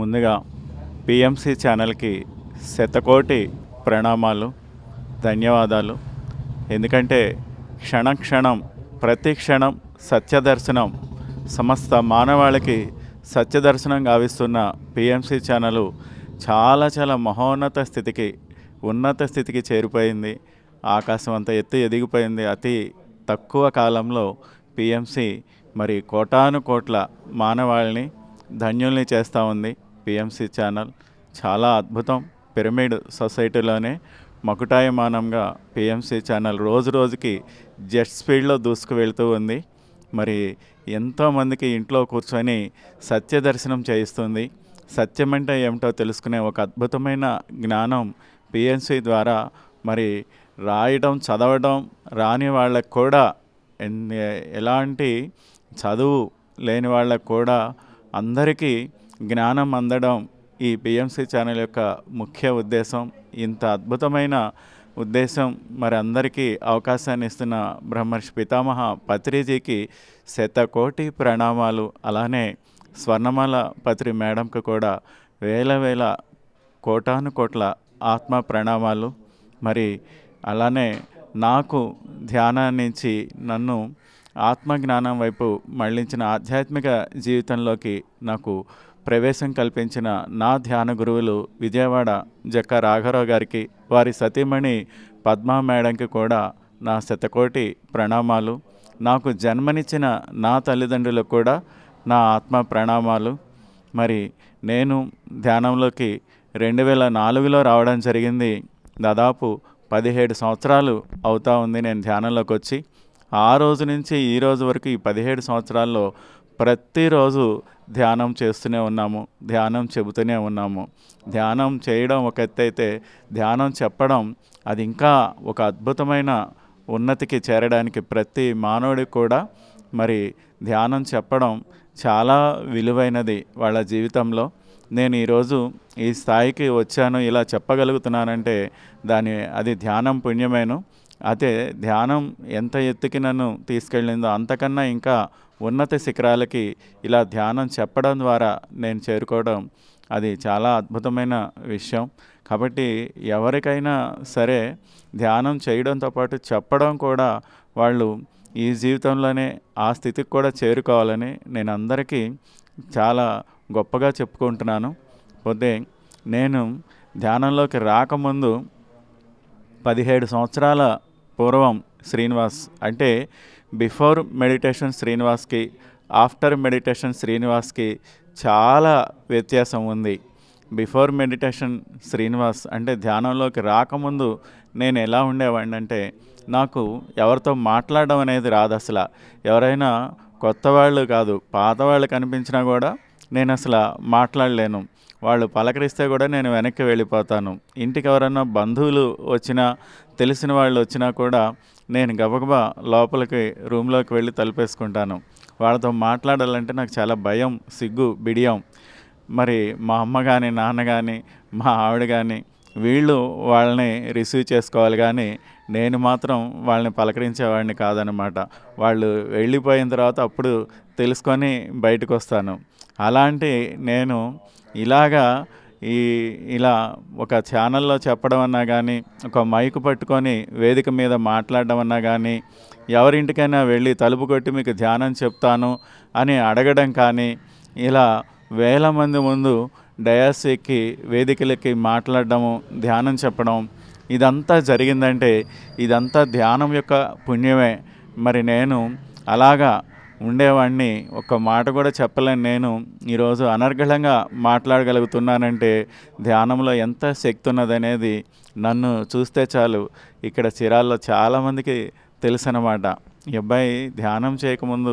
ముందుగా పిఎంసి ఛానల్కి శతకోటి ప్రణామాలు ధన్యవాదాలు ఎందుకంటే క్షణం క్షణం ప్రతి క్షణం సత్యదర్శనం సమస్త మానవాళికి సత్యదర్శనం గావిస్తున్న పిఎంసి ఛానల్ చాలా చాలా మహోన్నత స్థితికి ఉన్నత స్థితికి చేరిపోయింది ఆకాశం అంత ఎత్తు ఎదిగిపోయింది అతి తక్కువ కాలంలో పిఎంసి మరి కోటాను కోట్ల మానవాళిని ధన్యుల్ని చేస్తూ ఉంది పిఎంసి ఛానల్ చాలా అద్భుతం పిరమిడ్ సొసైటీలోనే మకుటాయమానంగా పిఎంసి ఛానల్ రోజు రోజుకి జెట్ స్పీడ్లో దూసుకు వెళ్తూ ఉంది మరి ఎంతోమందికి ఇంట్లో కూర్చొని సత్య దర్శనం చేయిస్తుంది సత్యమంటే ఏమిటో తెలుసుకునే ఒక అద్భుతమైన జ్ఞానం పిఎన్సి ద్వారా మరి రాయడం చదవడం రాని వాళ్ళకు కూడా ఎలాంటి చదువు లేని వాళ్ళకు కూడా అందరికీ జ్ఞానం అందడం ఈ బిఎంసి ఛానల్ యొక్క ముఖ్య ఉద్దేశం ఇంత అద్భుతమైన ఉద్దేశం మరి అందరికీ అవకాశాన్ని ఇస్తున్న బ్రహ్మర్షి పితామహ పత్రిజీకి శతకోటి ప్రణామాలు అలానే స్వర్ణమాల పత్రి మేడంకు కూడా వేల వేల కోటాను కోట్ల ఆత్మ ప్రణామాలు మరి అలానే నాకు ధ్యానాన్నించి నన్ను ఆత్మజ్ఞానం వైపు మళ్లించిన ఆధ్యాత్మిక జీవితంలోకి నాకు ప్రవేశం కల్పించిన నా ధ్యాన గురువులు విజయవాడ జక్క రాఘరావు గారికి వారి సతీమణి పద్మా మేడంకి కూడా నా శతకోటి ప్రణామాలు నాకు జన్మనిచ్చిన నా తల్లిదండ్రులకు కూడా నా ఆత్మ ప్రణామాలు మరి నేను ధ్యానంలోకి రెండు వేల నాలుగులో రావడం జరిగింది దాదాపు పదిహేడు సంవత్సరాలు అవుతా ఉంది నేను ధ్యానంలోకి వచ్చి ఆ రోజు నుంచి ఈ రోజు వరకు ఈ పదిహేడు సంవత్సరాల్లో ప్రతిరోజు ధ్యానం చేస్తూనే ఉన్నాము ధ్యానం చెబుతూనే ఉన్నాము ధ్యానం చేయడం ఒక ఎత్తైతే ధ్యానం చెప్పడం అది ఇంకా ఒక అద్భుతమైన ఉన్నతికి చేరడానికి ప్రతి మానవుడికి కూడా మరి ధ్యానం చెప్పడం చాలా విలువైనది వాళ్ళ జీవితంలో నేను ఈరోజు ఈ స్థాయికి వచ్చాను ఇలా చెప్పగలుగుతున్నానంటే దాని అది ధ్యానం పుణ్యమేను అదే ధ్యానం ఎంత ఎత్తుకి నన్ను తీసుకెళ్ళిందో అంతకన్నా ఇంకా ఉన్నత శిఖరాలకి ఇలా ధ్యానం చెప్పడం ద్వారా నేను చేరుకోవడం అది చాలా అద్భుతమైన విషయం కాబట్టి ఎవరికైనా సరే ధ్యానం చేయడంతో పాటు చెప్పడం కూడా వాళ్ళు ఈ జీవితంలోనే ఆ స్థితికి కూడా చేరుకోవాలని నేను అందరికీ చాలా గొప్పగా చెప్పుకుంటున్నాను పోతే నేను ధ్యానంలోకి రాకముందు పదిహేడు సంవత్సరాల పూర్వం శ్రీనివాస్ అంటే బిఫోర్ మెడిటేషన్ శ్రీనివాస్కి ఆఫ్టర్ మెడిటేషన్ శ్రీనివాస్కి చాలా వ్యత్యాసం ఉంది బిఫోర్ మెడిటేషన్ శ్రీనివాస్ అంటే ధ్యానంలోకి రాకముందు నేను ఎలా ఉండేవాడిని అంటే నాకు ఎవరితో మాట్లాడడం అనేది రాదు అసలు ఎవరైనా కొత్త వాళ్ళు కాదు పాత వాళ్ళు కనిపించినా కూడా నేను అసలు మాట్లాడలేను వాళ్ళు పలకరిస్తే కూడా నేను వెనక్కి వెళ్ళిపోతాను ఇంటికి ఎవరైనా బంధువులు వచ్చినా తెలిసిన వాళ్ళు వచ్చినా కూడా నేను గబగబా లోపలికి రూమ్లోకి వెళ్ళి తలుపేసుకుంటాను వాళ్ళతో మాట్లాడాలంటే నాకు చాలా భయం సిగ్గు బిడియం మరి మా అమ్మ కానీ నాన్న కానీ మా ఆవిడ కానీ వీళ్ళు వాళ్ళని రిసీవ్ చేసుకోవాలి కానీ నేను మాత్రం వాళ్ళని పలకరించేవాడిని కాదనమాట వాళ్ళు వెళ్ళిపోయిన తర్వాత అప్పుడు తెలుసుకొని బయటకు వస్తాను అలాంటి నేను ఇలాగా ఈ ఇలా ఒక ఛానల్లో చెప్పడం అన్నా కానీ ఒక మైకు పట్టుకొని వేదిక మీద మాట్లాడడం అన్నా కానీ ఎవరింటికైనా వెళ్ళి తలుపు కొట్టి మీకు ధ్యానం చెప్తాను అని అడగడం కానీ ఇలా వేల మంది ముందు డయాస్ ఎక్కి వేదికలకి మాట్లాడడము ధ్యానం చెప్పడం ఇదంతా జరిగిందంటే ఇదంతా ధ్యానం యొక్క పుణ్యమే మరి నేను అలాగా ఉండేవాడిని ఒక్క మాట కూడా చెప్పలేను నేను ఈరోజు అనర్గళంగా మాట్లాడగలుగుతున్నానంటే ధ్యానంలో ఎంత శక్తి ఉన్నదనేది నన్ను చూస్తే చాలు ఇక్కడ చిరాల్లో చాలామందికి తెలుసనమాట ఈ అబ్బాయి ధ్యానం చేయకముందు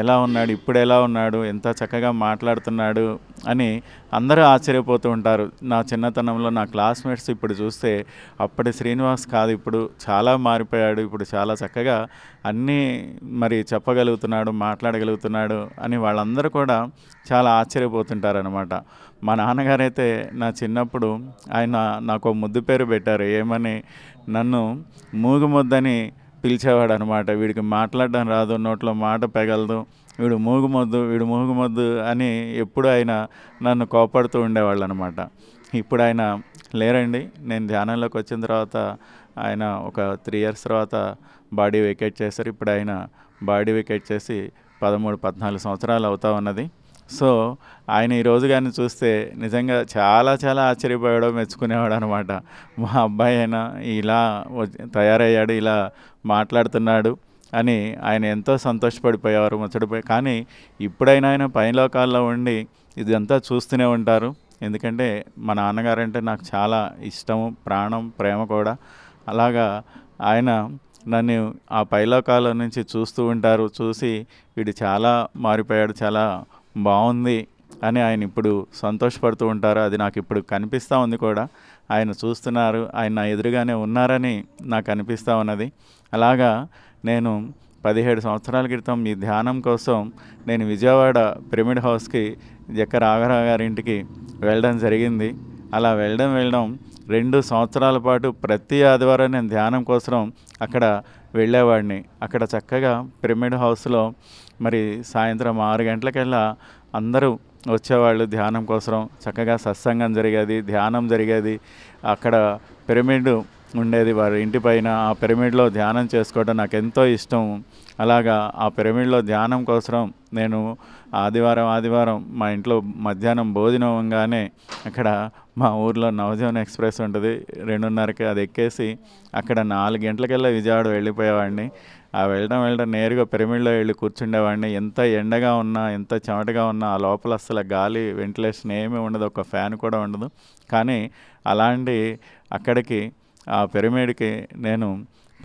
ఎలా ఉన్నాడు ఇప్పుడు ఎలా ఉన్నాడు ఎంత చక్కగా మాట్లాడుతున్నాడు అని అందరూ ఆశ్చర్యపోతూ ఉంటారు నా చిన్నతనంలో నా క్లాస్మేట్స్ ఇప్పుడు చూస్తే అప్పటి శ్రీనివాస్ కాదు ఇప్పుడు చాలా మారిపోయాడు ఇప్పుడు చాలా చక్కగా అన్నీ మరి చెప్పగలుగుతున్నాడు మాట్లాడగలుగుతున్నాడు అని వాళ్ళందరూ కూడా చాలా ఆశ్చర్యపోతుంటారు అనమాట మా నాన్నగారైతే నా చిన్నప్పుడు ఆయన నాకు ముద్దు పేరు పెట్టారు ఏమని నన్ను మూగుముద్దని పిలిచేవాడు అనమాట వీడికి మాట్లాడడం రాదు నోట్లో మాట పెగలదు వీడు మూగుమొద్దు వీడు మూగుమొద్దు అని ఎప్పుడు ఆయన నన్ను కోపడుతూ ఉండేవాళ్ళు అనమాట ఇప్పుడు ఆయన లేరండి నేను ధ్యానంలోకి వచ్చిన తర్వాత ఆయన ఒక త్రీ ఇయర్స్ తర్వాత బాడీ వెకేట్ చేశారు ఇప్పుడు ఆయన బాడీ వెకేట్ చేసి పదమూడు పద్నాలుగు సంవత్సరాలు అవుతా ఉన్నది సో ఆయన ఈరోజు కానీ చూస్తే నిజంగా చాలా చాలా ఆశ్చర్యపోయాడో మెచ్చుకునేవాడు అనమాట మా అబ్బాయి అయినా ఇలా తయారయ్యాడు ఇలా మాట్లాడుతున్నాడు అని ఆయన ఎంతో సంతోషపడిపోయేవారు ముచ్చడిపోయి కానీ ఇప్పుడైనా ఆయన పైన లోకాల్లో ఉండి ఇదంతా చూస్తూనే ఉంటారు ఎందుకంటే మా నాన్నగారంటే నాకు చాలా ఇష్టము ప్రాణం ప్రేమ కూడా అలాగా ఆయన నన్ను ఆ పైలోకాల నుంచి చూస్తూ ఉంటారు చూసి వీడు చాలా మారిపోయాడు చాలా బాగుంది అని ఆయన ఇప్పుడు సంతోషపడుతూ ఉంటారు అది నాకు ఇప్పుడు కనిపిస్తూ ఉంది కూడా ఆయన చూస్తున్నారు ఆయన ఎదురుగానే ఉన్నారని నాకు అనిపిస్తూ ఉన్నది అలాగా నేను పదిహేడు సంవత్సరాల క్రితం ఈ ధ్యానం కోసం నేను విజయవాడ పిరమిడ్ హౌస్కి జక్క రాఘరావు గారింటికి వెళ్ళడం జరిగింది అలా వెళ్ళడం వెళ్ళడం రెండు సంవత్సరాల పాటు ప్రతి ఆదివారం నేను ధ్యానం కోసం అక్కడ వెళ్ళేవాడిని అక్కడ చక్కగా పిరమిడ్ హౌస్లో మరి సాయంత్రం ఆరు గంటలకల్లా అందరూ వచ్చేవాళ్ళు ధ్యానం కోసం చక్కగా సత్సంగం జరిగేది ధ్యానం జరిగేది అక్కడ పిరమిడ్ ఉండేది వారి ఇంటి పైన ఆ పిరమిడ్లో ధ్యానం చేసుకోవడం నాకు ఎంతో ఇష్టం అలాగా ఆ పిరమిడ్లో ధ్యానం కోసం నేను ఆదివారం ఆదివారం మా ఇంట్లో మధ్యాహ్నం భోజనం అవగానే అక్కడ మా ఊర్లో నవజీవన్ ఎక్స్ప్రెస్ ఉంటుంది రెండున్నరకి అది ఎక్కేసి అక్కడ నాలుగు గంటలకెళ్ళి విజయవాడ వెళ్ళిపోయేవాడిని ఆ వెళ్ళడం వెళ్ళడం నేరుగా పిరమిడ్లో వెళ్ళి కూర్చుండేవాడిని ఎంత ఎండగా ఉన్నా ఎంత చెమటగా ఉన్నా ఆ లోపల అసలు గాలి వెంటిలేషన్ ఏమీ ఉండదు ఒక ఫ్యాన్ కూడా ఉండదు కానీ అలాంటి అక్కడికి ఆ పిరమిడ్కి నేను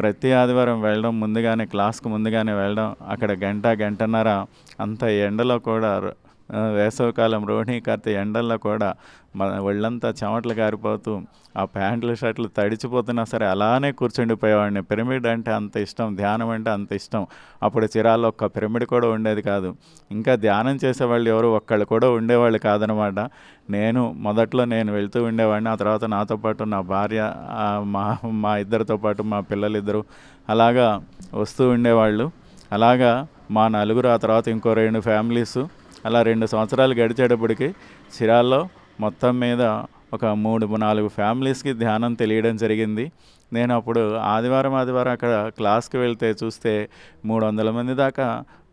ప్రతి ఆదివారం వెళ్ళడం ముందుగానే క్లాస్కి ముందుగానే వెళ్ళడం అక్కడ గంట గంటన్నర అంత ఎండలో కూడా వేసవికాలం రోహిణీ కార్తె ఎండల్లో కూడా మన ఒళ్ళంతా చెమటలు కారిపోతూ ఆ ప్యాంట్లు షర్ట్లు తడిచిపోతున్నా సరే అలానే కూర్చుండిపోయేవాడిని పిరమిడ్ అంటే అంత ఇష్టం ధ్యానం అంటే అంత ఇష్టం అప్పుడు చిరాల్లో ఒక్క పిరమిడ్ కూడా ఉండేది కాదు ఇంకా ధ్యానం చేసేవాళ్ళు ఎవరు ఒక్కళ్ళు కూడా ఉండేవాళ్ళు కాదనమాట నేను మొదట్లో నేను వెళ్తూ ఉండేవాడిని ఆ తర్వాత నాతో పాటు నా భార్య మా మా ఇద్దరితో పాటు మా పిల్లలిద్దరూ అలాగా వస్తూ ఉండేవాళ్ళు అలాగా మా నలుగురు ఆ తర్వాత ఇంకో రెండు ఫ్యామిలీసు అలా రెండు సంవత్సరాలు గడిచేటప్పటికి చిరాల్లో మొత్తం మీద ఒక మూడు నాలుగు ఫ్యామిలీస్కి ధ్యానం తెలియడం జరిగింది నేను అప్పుడు ఆదివారం ఆదివారం అక్కడ క్లాస్కి వెళ్తే చూస్తే మూడు వందల మంది దాకా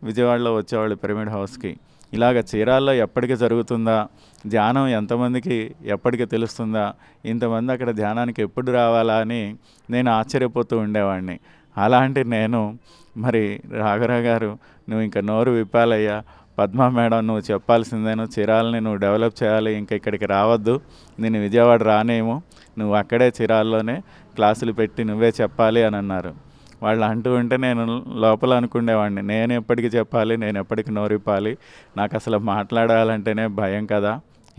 విజయవాడలో వచ్చేవాళ్ళు పిరమిడ్ హౌస్కి ఇలాగ చీరాల్లో ఎప్పటికీ జరుగుతుందా ధ్యానం ఎంతమందికి ఎప్పటికీ తెలుస్తుందా ఇంతమంది అక్కడ ధ్యానానికి ఎప్పుడు రావాలా అని నేను ఆశ్చర్యపోతూ ఉండేవాడిని అలాంటి నేను మరి రాఘరా గారు నువ్వు ఇంకా నోరు విప్పాలయ్యా పద్మ మేడం నువ్వు చెప్పాల్సిందే నువ్వు చిరాలని నువ్వు డెవలప్ చేయాలి ఇంకా ఇక్కడికి రావద్దు నేను విజయవాడ రానేము నువ్వు అక్కడే చిరాల్లోనే క్లాసులు పెట్టి నువ్వే చెప్పాలి అని అన్నారు వాళ్ళు అంటూ ఉంటే నేను లోపల అనుకునేవాడిని నేను ఎప్పటికీ చెప్పాలి నేను ఎప్పటికి నోరిపాలి నాకు అసలు మాట్లాడాలంటేనే భయం కదా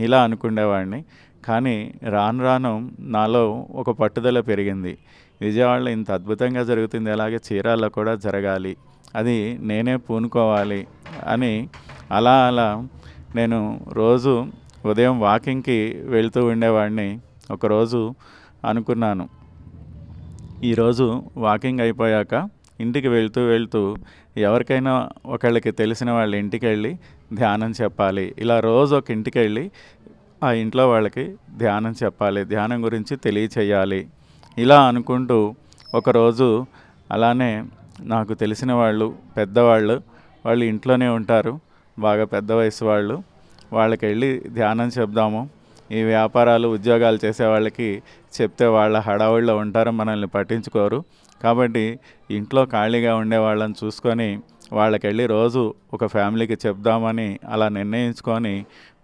ఇలా అనుకునేవాడిని కానీ రాను రాను నాలో ఒక పట్టుదల పెరిగింది విజయవాడలో ఇంత అద్భుతంగా జరుగుతుంది అలాగే చీరాల్లో కూడా జరగాలి అది నేనే పూనుకోవాలి అని అలా అలా నేను రోజు ఉదయం వాకింగ్కి వెళ్తూ ఉండేవాడిని ఒకరోజు అనుకున్నాను ఈరోజు వాకింగ్ అయిపోయాక ఇంటికి వెళ్తూ వెళ్తూ ఎవరికైనా ఒకళ్ళకి తెలిసిన వాళ్ళ ఇంటికి వెళ్ళి ధ్యానం చెప్పాలి ఇలా రోజు ఒక ఇంటికి వెళ్ళి ఆ ఇంట్లో వాళ్ళకి ధ్యానం చెప్పాలి ధ్యానం గురించి తెలియచేయాలి ఇలా అనుకుంటూ ఒకరోజు అలానే నాకు తెలిసిన వాళ్ళు పెద్దవాళ్ళు వాళ్ళు ఇంట్లోనే ఉంటారు బాగా పెద్ద వయసు వాళ్ళు వాళ్ళకి వెళ్ళి ధ్యానం చెప్దాము ఈ వ్యాపారాలు ఉద్యోగాలు చేసే వాళ్ళకి చెప్తే వాళ్ళ హడావుళ్ళో ఉంటారు మనల్ని పట్టించుకోరు కాబట్టి ఇంట్లో ఖాళీగా ఉండే వాళ్ళని చూసుకొని వాళ్ళకెళ్ళి రోజు ఒక ఫ్యామిలీకి చెప్దామని అలా నిర్ణయించుకొని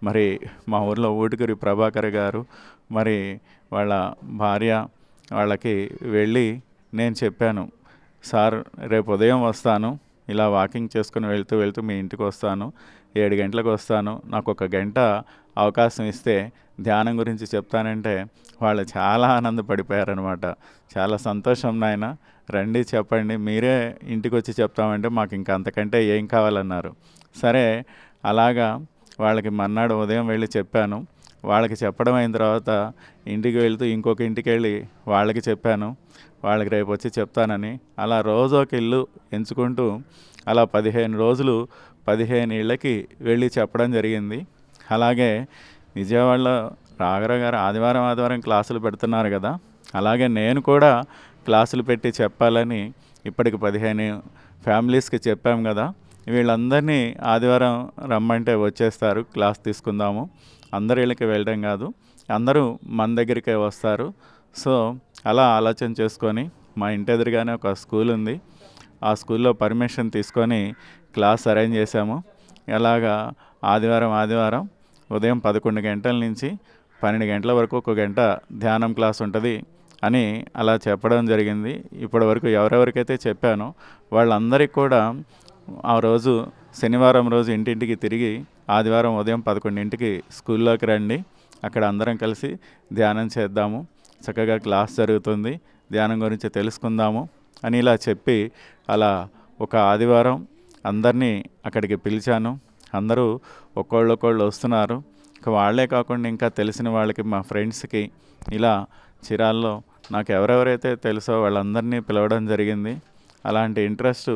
మరి మా ఊర్లో ఊటికూరి ప్రభాకర్ గారు మరి వాళ్ళ భార్య వాళ్ళకి వెళ్ళి నేను చెప్పాను సార్ రేపు ఉదయం వస్తాను ఇలా వాకింగ్ చేసుకుని వెళ్తూ వెళ్తూ మీ ఇంటికి వస్తాను ఏడు గంటలకు వస్తాను నాకు ఒక గంట అవకాశం ఇస్తే ధ్యానం గురించి చెప్తానంటే వాళ్ళు చాలా ఆనందపడిపోయారనమాట చాలా సంతోషం నాయన రండి చెప్పండి మీరే ఇంటికి వచ్చి చెప్తామంటే మాకు ఇంకా అంతకంటే ఏం కావాలన్నారు సరే అలాగా వాళ్ళకి మన్నాడు ఉదయం వెళ్ళి చెప్పాను వాళ్ళకి చెప్పడం అయిన తర్వాత ఇంటికి వెళ్తూ ఇంకొక ఇంటికి వెళ్ళి వాళ్ళకి చెప్పాను వాళ్ళకి రేపు వచ్చి చెప్తానని అలా రోజు ఒక ఇల్లు ఎంచుకుంటూ అలా పదిహేను రోజులు పదిహేను ఇళ్ళకి వెళ్ళి చెప్పడం జరిగింది అలాగే విజయవాడలో రాఘరావు గారు ఆదివారం ఆదివారం క్లాసులు పెడుతున్నారు కదా అలాగే నేను కూడా క్లాసులు పెట్టి చెప్పాలని ఇప్పటికి పదిహేను ఫ్యామిలీస్కి చెప్పాం కదా వీళ్ళందరినీ ఆదివారం రమ్మంటే వచ్చేస్తారు క్లాస్ తీసుకుందాము అందరి ఇళ్ళకి వెళ్ళడం కాదు అందరూ మన దగ్గరికే వస్తారు సో అలా ఆలోచన చేసుకొని మా ఇంటి ఎదురుగానే ఒక స్కూల్ ఉంది ఆ స్కూల్లో పర్మిషన్ తీసుకొని క్లాస్ అరేంజ్ చేశాము ఎలాగా ఆదివారం ఆదివారం ఉదయం పదకొండు గంటల నుంచి పన్నెండు గంటల వరకు ఒక గంట ధ్యానం క్లాస్ ఉంటుంది అని అలా చెప్పడం జరిగింది ఇప్పటి వరకు ఎవరెవరికైతే చెప్పానో వాళ్ళందరికీ కూడా ఆ రోజు శనివారం రోజు ఇంటింటికి తిరిగి ఆదివారం ఉదయం పదకొండింటికి స్కూల్లోకి రండి అక్కడ అందరం కలిసి ధ్యానం చేద్దాము చక్కగా క్లాస్ జరుగుతుంది ధ్యానం గురించి తెలుసుకుందాము అని ఇలా చెప్పి అలా ఒక ఆదివారం అందరినీ అక్కడికి పిలిచాను అందరూ ఒకళ్ళొకళ్ళు వస్తున్నారు ఇంకా వాళ్ళే కాకుండా ఇంకా తెలిసిన వాళ్ళకి మా ఫ్రెండ్స్కి ఇలా చిరాల్లో నాకు ఎవరెవరైతే తెలుసో వాళ్ళందరినీ పిలవడం జరిగింది అలాంటి ఇంట్రెస్ట్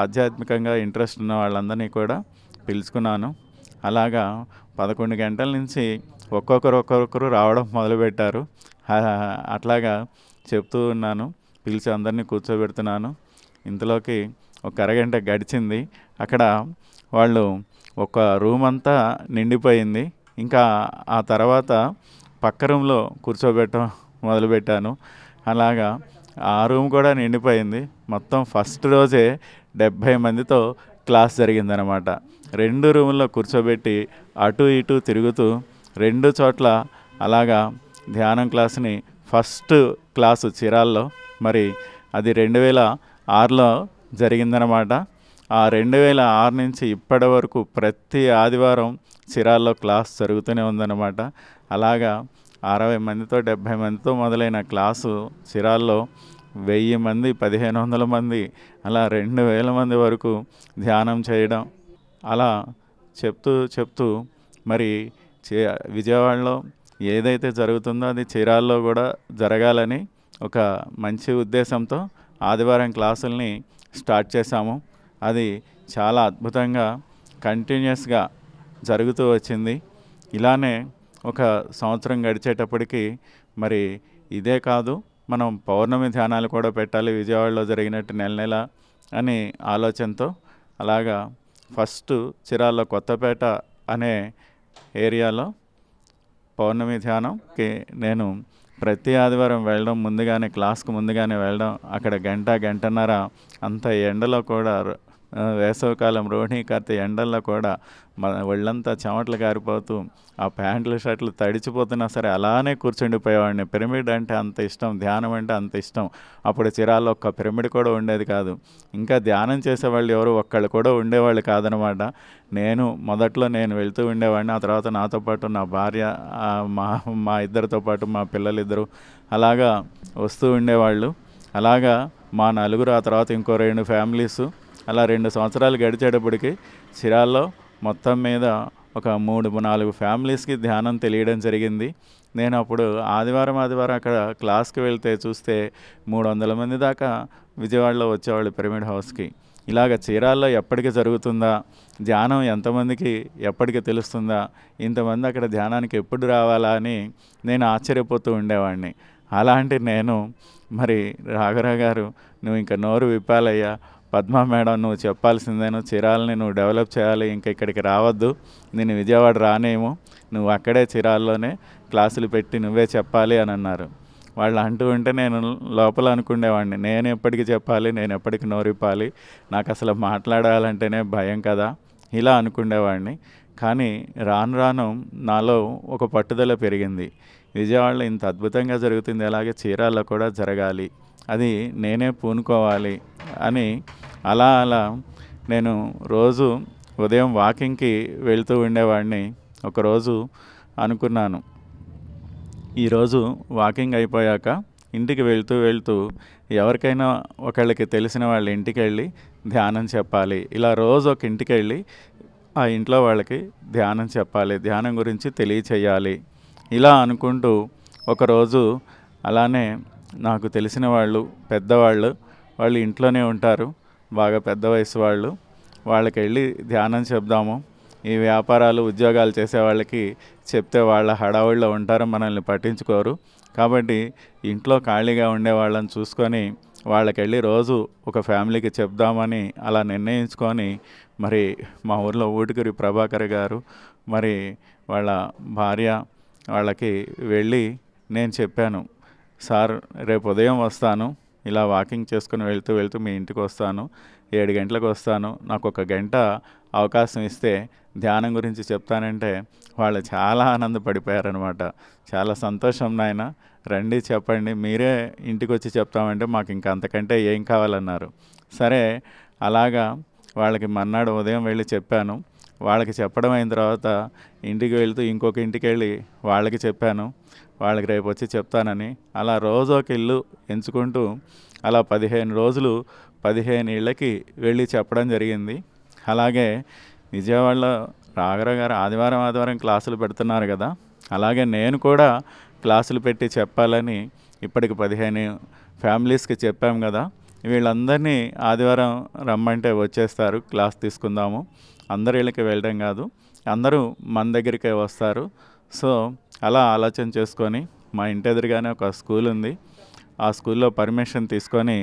ఆధ్యాత్మికంగా ఇంట్రెస్ట్ ఉన్న వాళ్ళందరినీ కూడా పిలుచుకున్నాను అలాగా పదకొండు గంటల నుంచి ఒక్కొక్కరు ఒక్కొక్కరు రావడం మొదలుపెట్టారు అట్లాగా చెప్తూ ఉన్నాను పిలిచి అందరినీ కూర్చోబెడుతున్నాను ఇంతలోకి ఒక అరగంట గడిచింది అక్కడ వాళ్ళు ఒక రూమ్ అంతా నిండిపోయింది ఇంకా ఆ తర్వాత పక్క రూమ్లో కూర్చోబెట్టడం మొదలుపెట్టాను అలాగా ఆ రూమ్ కూడా నిండిపోయింది మొత్తం ఫస్ట్ రోజే డెబ్భై మందితో క్లాస్ జరిగిందనమాట రెండు రూముల్లో కూర్చోబెట్టి అటు ఇటు తిరుగుతూ రెండు చోట్ల అలాగా ధ్యానం క్లాస్ని ఫస్ట్ క్లాసు చిరాల్లో మరి అది రెండు వేల ఆరులో జరిగిందనమాట ఆ రెండు వేల ఆరు నుంచి ఇప్పటి వరకు ప్రతి ఆదివారం చిరాల్లో క్లాస్ జరుగుతూనే ఉందన్నమాట అలాగా అరవై మందితో డెబ్భై మందితో మొదలైన క్లాసు చిరాల్లో వెయ్యి మంది పదిహేను వందల మంది అలా రెండు వేల మంది వరకు ధ్యానం చేయడం అలా చెప్తూ చెప్తూ మరి విజయవాడలో ఏదైతే జరుగుతుందో అది చీరాల్లో కూడా జరగాలని ఒక మంచి ఉద్దేశంతో ఆదివారం క్లాసుల్ని స్టార్ట్ చేశాము అది చాలా అద్భుతంగా కంటిన్యూస్గా జరుగుతూ వచ్చింది ఇలానే ఒక సంవత్సరం గడిచేటప్పటికీ మరి ఇదే కాదు మనం పౌర్ణమి ధ్యానాలు కూడా పెట్టాలి విజయవాడలో జరిగినట్టు నెల నెల అని ఆలోచనతో అలాగా ఫస్ట్ చిరాల్లో కొత్తపేట అనే ఏరియాలో పౌర్ణమి ధ్యానంకి నేను ప్రతి ఆదివారం వెళ్ళడం ముందుగానే క్లాస్కు ముందుగానే వెళ్ళడం అక్కడ గంట గంటన్నర అంత ఎండలో కూడా వేసవికాలం రోహిణీ కార్తె ఎండల్లో కూడా మన ఒళ్ళంతా చెమటలు కారిపోతూ ఆ ప్యాంట్లు షర్ట్లు తడిచిపోతున్నా సరే అలానే కూర్చుండిపోయేవాడిని పిరమిడ్ అంటే అంత ఇష్టం ధ్యానం అంటే అంత ఇష్టం అప్పుడు చిరాలో ఒక్క పిరమిడ్ కూడా ఉండేది కాదు ఇంకా ధ్యానం చేసేవాళ్ళు ఎవరు ఒక్కళ్ళు కూడా ఉండేవాళ్ళు కాదనమాట నేను మొదట్లో నేను వెళ్తూ ఉండేవాడిని ఆ తర్వాత నాతో పాటు నా భార్య మా మా ఇద్దరితో పాటు మా పిల్లలిద్దరూ అలాగా వస్తూ ఉండేవాళ్ళు అలాగా మా నలుగురు ఆ తర్వాత ఇంకో రెండు ఫ్యామిలీసు అలా రెండు సంవత్సరాలు గడిచేటప్పటికి చిరాల్లో మొత్తం మీద ఒక మూడు నాలుగు ఫ్యామిలీస్కి ధ్యానం తెలియడం జరిగింది నేను అప్పుడు ఆదివారం ఆదివారం అక్కడ క్లాస్కి వెళ్తే చూస్తే మూడు వందల మంది దాకా విజయవాడలో వచ్చేవాళ్ళు పిరమిడ్ హౌస్కి ఇలాగ చీరాల్లో ఎప్పటికీ జరుగుతుందా ధ్యానం ఎంతమందికి ఎప్పటికీ తెలుస్తుందా ఇంతమంది అక్కడ ధ్యానానికి ఎప్పుడు రావాలా అని నేను ఆశ్చర్యపోతూ ఉండేవాడిని అలాంటి నేను మరి రాఘరావు గారు నువ్వు ఇంకా నోరు విప్పాలయ్యా పద్మ మేడం నువ్వు చెప్పాల్సిందే నువ్వు చిరాలని నువ్వు డెవలప్ చేయాలి ఇంకా ఇక్కడికి రావద్దు నేను విజయవాడ రానేమో నువ్వు అక్కడే చిరాల్లోనే క్లాసులు పెట్టి నువ్వే చెప్పాలి అని అన్నారు వాళ్ళు అంటూ ఉంటే నేను లోపల అనుకునేవాడిని నేను ఎప్పటికి చెప్పాలి నేను ఎప్పటికి నోరిపాలి నాకు అసలు మాట్లాడాలంటేనే భయం కదా ఇలా అనుకునేవాడిని కానీ రాను రాను నాలో ఒక పట్టుదల పెరిగింది విజయవాడలో ఇంత అద్భుతంగా జరుగుతుంది అలాగే చీరాల్లో కూడా జరగాలి అది నేనే పూనుకోవాలి అని అలా అలా నేను రోజు ఉదయం వాకింగ్కి వెళ్తూ ఉండేవాడిని ఒకరోజు అనుకున్నాను ఈరోజు వాకింగ్ అయిపోయాక ఇంటికి వెళ్తూ వెళ్తూ ఎవరికైనా ఒకళ్ళకి తెలిసిన వాళ్ళ ఇంటికి వెళ్ళి ధ్యానం చెప్పాలి ఇలా రోజు ఒక ఇంటికి వెళ్ళి ఆ ఇంట్లో వాళ్ళకి ధ్యానం చెప్పాలి ధ్యానం గురించి తెలియచేయాలి ఇలా అనుకుంటూ ఒకరోజు అలానే నాకు తెలిసిన వాళ్ళు పెద్దవాళ్ళు వాళ్ళు ఇంట్లోనే ఉంటారు బాగా పెద్ద వయసు వాళ్ళు వాళ్ళకి వెళ్ళి ధ్యానం చెప్దాము ఈ వ్యాపారాలు ఉద్యోగాలు చేసే వాళ్ళకి చెప్తే వాళ్ళ హడావుడిలో ఉంటారు మనల్ని పట్టించుకోరు కాబట్టి ఇంట్లో ఖాళీగా ఉండే వాళ్ళని చూసుకొని వాళ్ళకి వెళ్ళి రోజు ఒక ఫ్యామిలీకి చెప్దామని అలా నిర్ణయించుకొని మరి మా ఊర్లో ఊటికూరి ప్రభాకర్ గారు మరి వాళ్ళ భార్య వాళ్ళకి వెళ్ళి నేను చెప్పాను సార్ రేపు ఉదయం వస్తాను ఇలా వాకింగ్ చేసుకుని వెళ్తూ వెళ్తూ మీ ఇంటికి వస్తాను ఏడు గంటలకు వస్తాను నాకు ఒక గంట అవకాశం ఇస్తే ధ్యానం గురించి చెప్తానంటే వాళ్ళు చాలా ఆనందపడిపోయారనమాట చాలా సంతోషం నాయన రండి చెప్పండి మీరే ఇంటికి వచ్చి చెప్తామంటే మాకు ఇంకా అంతకంటే ఏం కావాలన్నారు సరే అలాగా వాళ్ళకి మన్నాడు ఉదయం వెళ్ళి చెప్పాను వాళ్ళకి చెప్పడం అయిన తర్వాత ఇంటికి వెళ్తూ ఇంకొక ఇంటికి వెళ్ళి వాళ్ళకి చెప్పాను వాళ్ళకి రేపు వచ్చి చెప్తానని అలా రోజు ఒక ఇల్లు ఎంచుకుంటూ అలా పదిహేను రోజులు పదిహేను ఇళ్ళకి వెళ్ళి చెప్పడం జరిగింది అలాగే విజయవాడలో రాఘరావు గారు ఆదివారం ఆదివారం క్లాసులు పెడుతున్నారు కదా అలాగే నేను కూడా క్లాసులు పెట్టి చెప్పాలని ఇప్పటికి పదిహేను ఫ్యామిలీస్కి చెప్పాం కదా వీళ్ళందరినీ ఆదివారం రమ్మంటే వచ్చేస్తారు క్లాస్ తీసుకుందాము అందరు వీళ్ళకి వెళ్ళడం కాదు అందరూ మన దగ్గరికే వస్తారు సో అలా ఆలోచన చేసుకొని మా ఇంటి ఎదురుగానే ఒక స్కూల్ ఉంది ఆ స్కూల్లో పర్మిషన్ తీసుకొని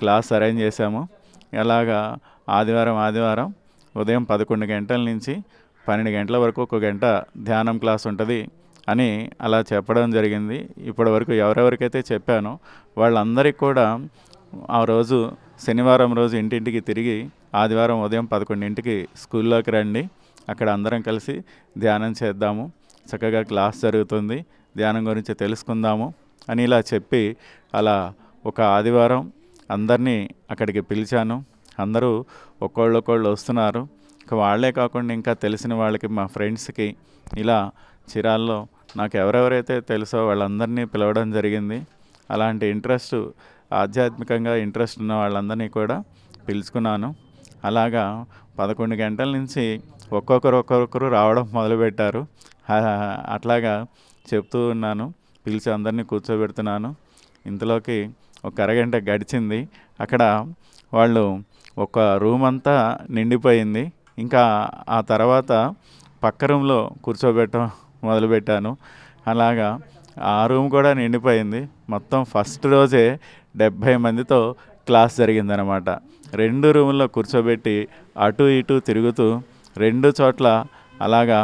క్లాస్ అరేంజ్ చేశాము ఎలాగా ఆదివారం ఆదివారం ఉదయం పదకొండు గంటల నుంచి పన్నెండు గంటల వరకు ఒక గంట ధ్యానం క్లాస్ ఉంటుంది అని అలా చెప్పడం జరిగింది ఇప్పటి వరకు ఎవరెవరికైతే చెప్పానో వాళ్ళందరికీ కూడా ఆ రోజు శనివారం రోజు ఇంటింటికి తిరిగి ఆదివారం ఉదయం పదకొండింటికి స్కూల్లోకి రండి అక్కడ అందరం కలిసి ధ్యానం చేద్దాము చక్కగా క్లాస్ జరుగుతుంది ధ్యానం గురించి తెలుసుకుందాము అని ఇలా చెప్పి అలా ఒక ఆదివారం అందరినీ అక్కడికి పిలిచాను అందరూ ఒకళ్ళు వస్తున్నారు ఇంకా వాళ్ళే కాకుండా ఇంకా తెలిసిన వాళ్ళకి మా ఫ్రెండ్స్కి ఇలా చిరాల్లో నాకు ఎవరెవరైతే తెలుసో వాళ్ళందరినీ పిలవడం జరిగింది అలాంటి ఇంట్రెస్ట్ ఆధ్యాత్మికంగా ఇంట్రెస్ట్ ఉన్న వాళ్ళందరినీ కూడా పిలుచుకున్నాను అలాగా పదకొండు గంటల నుంచి ఒక్కొక్కరు ఒక్కొక్కరు రావడం మొదలుపెట్టారు అట్లాగా చెప్తూ ఉన్నాను పిలిచి అందరినీ కూర్చోబెడుతున్నాను ఇంతలోకి ఒక అరగంట గడిచింది అక్కడ వాళ్ళు ఒక రూమ్ అంతా నిండిపోయింది ఇంకా ఆ తర్వాత పక్క రూమ్లో కూర్చోబెట్టడం మొదలుపెట్టాను అలాగా ఆ రూమ్ కూడా నిండిపోయింది మొత్తం ఫస్ట్ రోజే డెబ్భై మందితో క్లాస్ జరిగిందనమాట రెండు రూముల్లో కూర్చోబెట్టి అటు ఇటు తిరుగుతూ రెండు చోట్ల అలాగా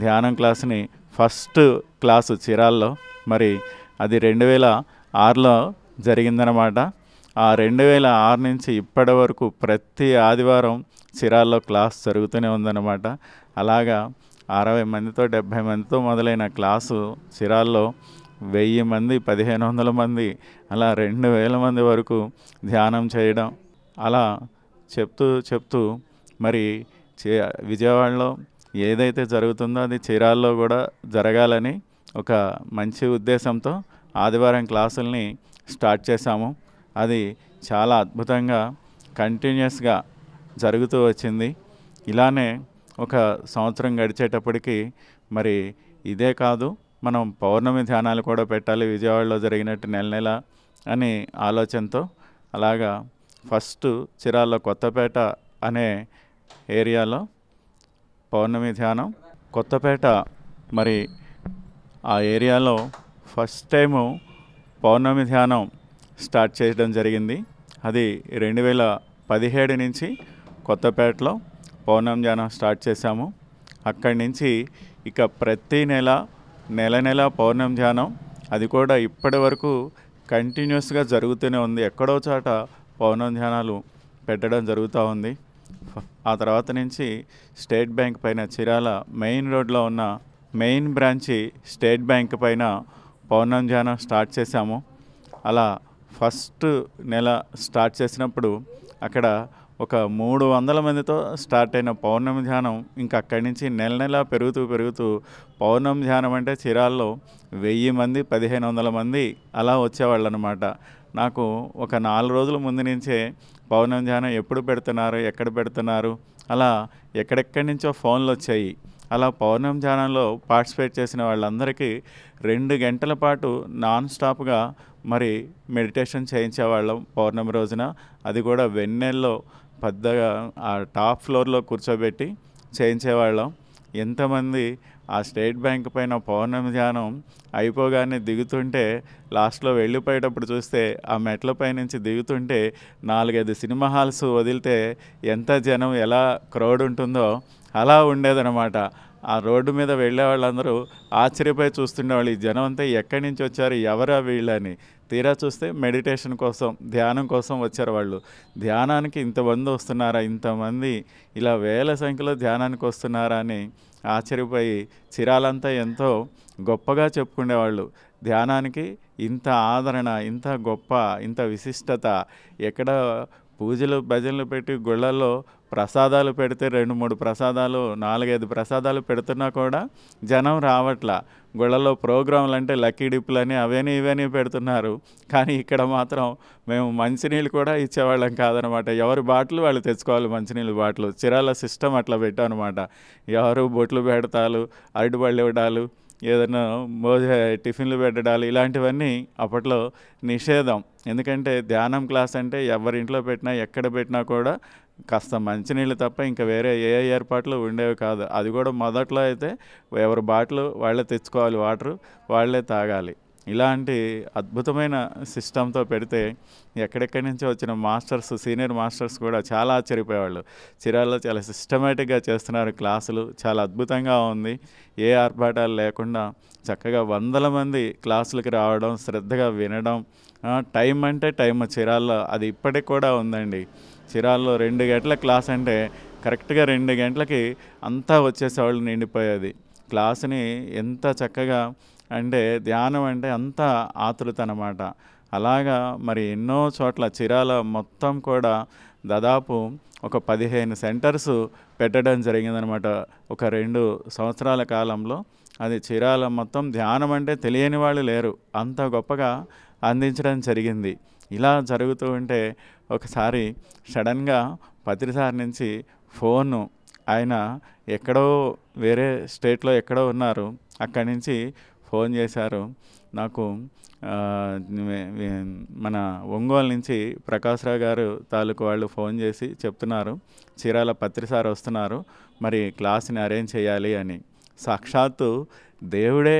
ధ్యానం క్లాస్ని ఫస్ట్ క్లాసు చిరాల్లో మరి అది రెండు వేల ఆరులో జరిగిందనమాట ఆ రెండు వేల ఆరు నుంచి ఇప్పటి వరకు ప్రతి ఆదివారం చిరాల్లో క్లాస్ జరుగుతూనే ఉందన్నమాట అలాగా అరవై మందితో డెబ్భై మందితో మొదలైన క్లాసు చిరాల్లో వెయ్యి మంది పదిహేను వందల మంది అలా రెండు వేల మంది వరకు ధ్యానం చేయడం అలా చెప్తూ చెప్తూ మరి విజయవాడలో ఏదైతే జరుగుతుందో అది చీరాల్లో కూడా జరగాలని ఒక మంచి ఉద్దేశంతో ఆదివారం క్లాసుల్ని స్టార్ట్ చేశాము అది చాలా అద్భుతంగా కంటిన్యూస్గా జరుగుతూ వచ్చింది ఇలానే ఒక సంవత్సరం గడిచేటప్పటికి మరి ఇదే కాదు మనం పౌర్ణమి ధ్యానాలు కూడా పెట్టాలి విజయవాడలో జరిగినట్టు నెల నెల అని ఆలోచనతో అలాగా ఫస్ట్ చిరాల్లో కొత్తపేట అనే ఏరియాలో పౌర్ణమి ధ్యానం కొత్తపేట మరి ఆ ఏరియాలో ఫస్ట్ టైము పౌర్ణమి ధ్యానం స్టార్ట్ చేయడం జరిగింది అది రెండు వేల పదిహేడు నుంచి కొత్తపేటలో పౌర్ణమి ధ్యానం స్టార్ట్ చేశాము అక్కడి నుంచి ఇక ప్రతి నెల నెల నెల పౌర్ణమి ధ్యానం అది కూడా ఇప్పటి వరకు కంటిన్యూస్గా జరుగుతూనే ఉంది ఎక్కడో చోట పౌర్ణమి ధ్యానాలు పెట్టడం జరుగుతూ ఉంది ఆ తర్వాత నుంచి స్టేట్ బ్యాంక్ పైన చిరాల మెయిన్ రోడ్లో ఉన్న మెయిన్ బ్రాంచి స్టేట్ బ్యాంక్ పైన పౌర్ణంజానం స్టార్ట్ చేశాము అలా ఫస్ట్ నెల స్టార్ట్ చేసినప్పుడు అక్కడ ఒక మూడు వందల మందితో స్టార్ట్ అయిన పౌర్ణమి ధ్యానం ఇంకా అక్కడి నుంచి నెల నెల పెరుగుతూ పెరుగుతూ పౌర్ణమి ధ్యానం అంటే చిరాల్లో వెయ్యి మంది పదిహేను వందల మంది అలా వచ్చేవాళ్ళు అనమాట నాకు ఒక నాలుగు రోజుల ముందు నుంచే పవనం ధ్యానం ఎప్పుడు పెడుతున్నారు ఎక్కడ పెడుతున్నారు అలా ఎక్కడెక్కడి నుంచో ఫోన్లు వచ్చాయి అలా పౌర్ణం ధ్యానంలో పార్టిసిపేట్ చేసిన వాళ్ళందరికీ రెండు గంటల పాటు నాన్ స్టాప్గా మరి మెడిటేషన్ చేయించేవాళ్ళం పౌర్ణమి రోజున అది కూడా వెన్నెల్లో పెద్దగా ఆ టాప్ ఫ్లోర్లో కూర్చోబెట్టి చేయించేవాళ్ళం ఎంతమంది ఆ స్టేట్ బ్యాంక్ పైన పౌర్ణమి ధ్యానం అయిపోగానే దిగుతుంటే లాస్ట్లో వెళ్ళిపోయేటప్పుడు చూస్తే ఆ మెట్లపై నుంచి దిగుతుంటే నాలుగైదు సినిమా హాల్స్ వదిలితే ఎంత జనం ఎలా క్రౌడ్ ఉంటుందో అలా ఉండేదనమాట ఆ రోడ్డు మీద వెళ్ళే వాళ్ళందరూ ఆశ్చర్యపోయి చూస్తుండేవాళ్ళు ఈ జనం అంతా ఎక్కడి నుంచి వచ్చారు ఎవరా వీళ్ళని తీరా చూస్తే మెడిటేషన్ కోసం ధ్యానం కోసం వచ్చారు వాళ్ళు ధ్యానానికి ఇంతమంది వస్తున్నారా ఇంతమంది ఇలా వేల సంఖ్యలో ధ్యానానికి వస్తున్నారా అని ఆశ్చర్యపోయి చిరాలంతా ఎంతో గొప్పగా చెప్పుకునేవాళ్ళు ధ్యానానికి ఇంత ఆదరణ ఇంత గొప్ప ఇంత విశిష్టత ఎక్కడ పూజలు భజనలు పెట్టి గుళ్ళల్లో ప్రసాదాలు పెడితే రెండు మూడు ప్రసాదాలు నాలుగైదు ప్రసాదాలు పెడుతున్నా కూడా జనం రావట్లా గుళ్ళలో ప్రోగ్రాంలు అంటే లక్కీ అని అవని ఇవని పెడుతున్నారు కానీ ఇక్కడ మాత్రం మేము మంచినీళ్ళు కూడా ఇచ్చేవాళ్ళం కాదనమాట ఎవరి బాటిల్ వాళ్ళు తెచ్చుకోవాలి మంచినీళ్ళు బాటిల్ చిరాల సిస్టమ్ అట్లా అనమాట ఎవరు బొట్లు పెడతాలు అరటిపళ్ళు ఇవ్వడాలు ఏదైనా మోజ టిఫిన్లు పెట్టడాలు ఇలాంటివన్నీ అప్పట్లో నిషేధం ఎందుకంటే ధ్యానం క్లాస్ అంటే ఎవరింట్లో పెట్టినా ఎక్కడ పెట్టినా కూడా కాస్త మంచినీళ్ళు తప్ప ఇంకా వేరే ఏ ఏర్పాట్లు ఉండేవి కాదు అది కూడా మొదట్లో అయితే ఎవరి బాటలు వాళ్ళే తెచ్చుకోవాలి వాటర్ వాళ్ళే తాగాలి ఇలాంటి అద్భుతమైన సిస్టంతో పెడితే ఎక్కడెక్కడి నుంచి వచ్చిన మాస్టర్స్ సీనియర్ మాస్టర్స్ కూడా చాలా ఆశ్చర్యపోయేవాళ్ళు చిరాల్లో చాలా సిస్టమేటిక్గా చేస్తున్నారు క్లాసులు చాలా అద్భుతంగా ఉంది ఏ ఆర్భాటాలు లేకుండా చక్కగా వందల మంది క్లాసులకి రావడం శ్రద్ధగా వినడం టైం అంటే టైం చిరాల్లో అది ఇప్పటికి కూడా ఉందండి చిరాల్లో రెండు గంటల క్లాస్ అంటే కరెక్ట్గా రెండు గంటలకి అంతా వచ్చేసేవాళ్ళు నిండిపోయేది క్లాస్ని ఎంత చక్కగా అంటే ధ్యానం అంటే అంత ఆతృత అనమాట అలాగా మరి ఎన్నో చోట్ల చిరాల మొత్తం కూడా దాదాపు ఒక పదిహేను సెంటర్స్ పెట్టడం జరిగిందనమాట ఒక రెండు సంవత్సరాల కాలంలో అది చీరాల మొత్తం ధ్యానం అంటే తెలియని వాళ్ళు లేరు అంత గొప్పగా అందించడం జరిగింది ఇలా జరుగుతూ ఉంటే ఒకసారి సడన్గా పత్రిసార్ నుంచి ఫోను ఆయన ఎక్కడో వేరే స్టేట్లో ఎక్కడో ఉన్నారు అక్కడి నుంచి ఫోన్ చేశారు నాకు మన ఒంగోలు నుంచి ప్రకాశ్రావు గారు తాలూకు వాళ్ళు ఫోన్ చేసి చెప్తున్నారు చీరాల పత్రిసార్ వస్తున్నారు మరి క్లాస్ని అరేంజ్ చేయాలి అని సాక్షాత్తు దేవుడే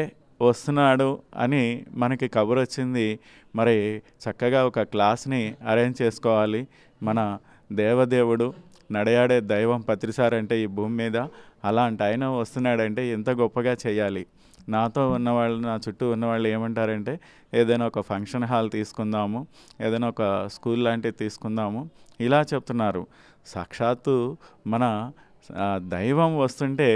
వస్తున్నాడు అని మనకి కబురు వచ్చింది మరి చక్కగా ఒక క్లాస్ని అరేంజ్ చేసుకోవాలి మన దేవదేవుడు నడయాడే దైవం పత్రిసారంటే ఈ భూమి మీద అలాంటి ఆయన వస్తున్నాడంటే ఎంత గొప్పగా చేయాలి నాతో ఉన్నవాళ్ళు నా చుట్టూ ఉన్నవాళ్ళు ఏమంటారంటే ఏదైనా ఒక ఫంక్షన్ హాల్ తీసుకుందాము ఏదైనా ఒక స్కూల్ లాంటివి తీసుకుందాము ఇలా చెప్తున్నారు సాక్షాత్తు మన దైవం వస్తుంటే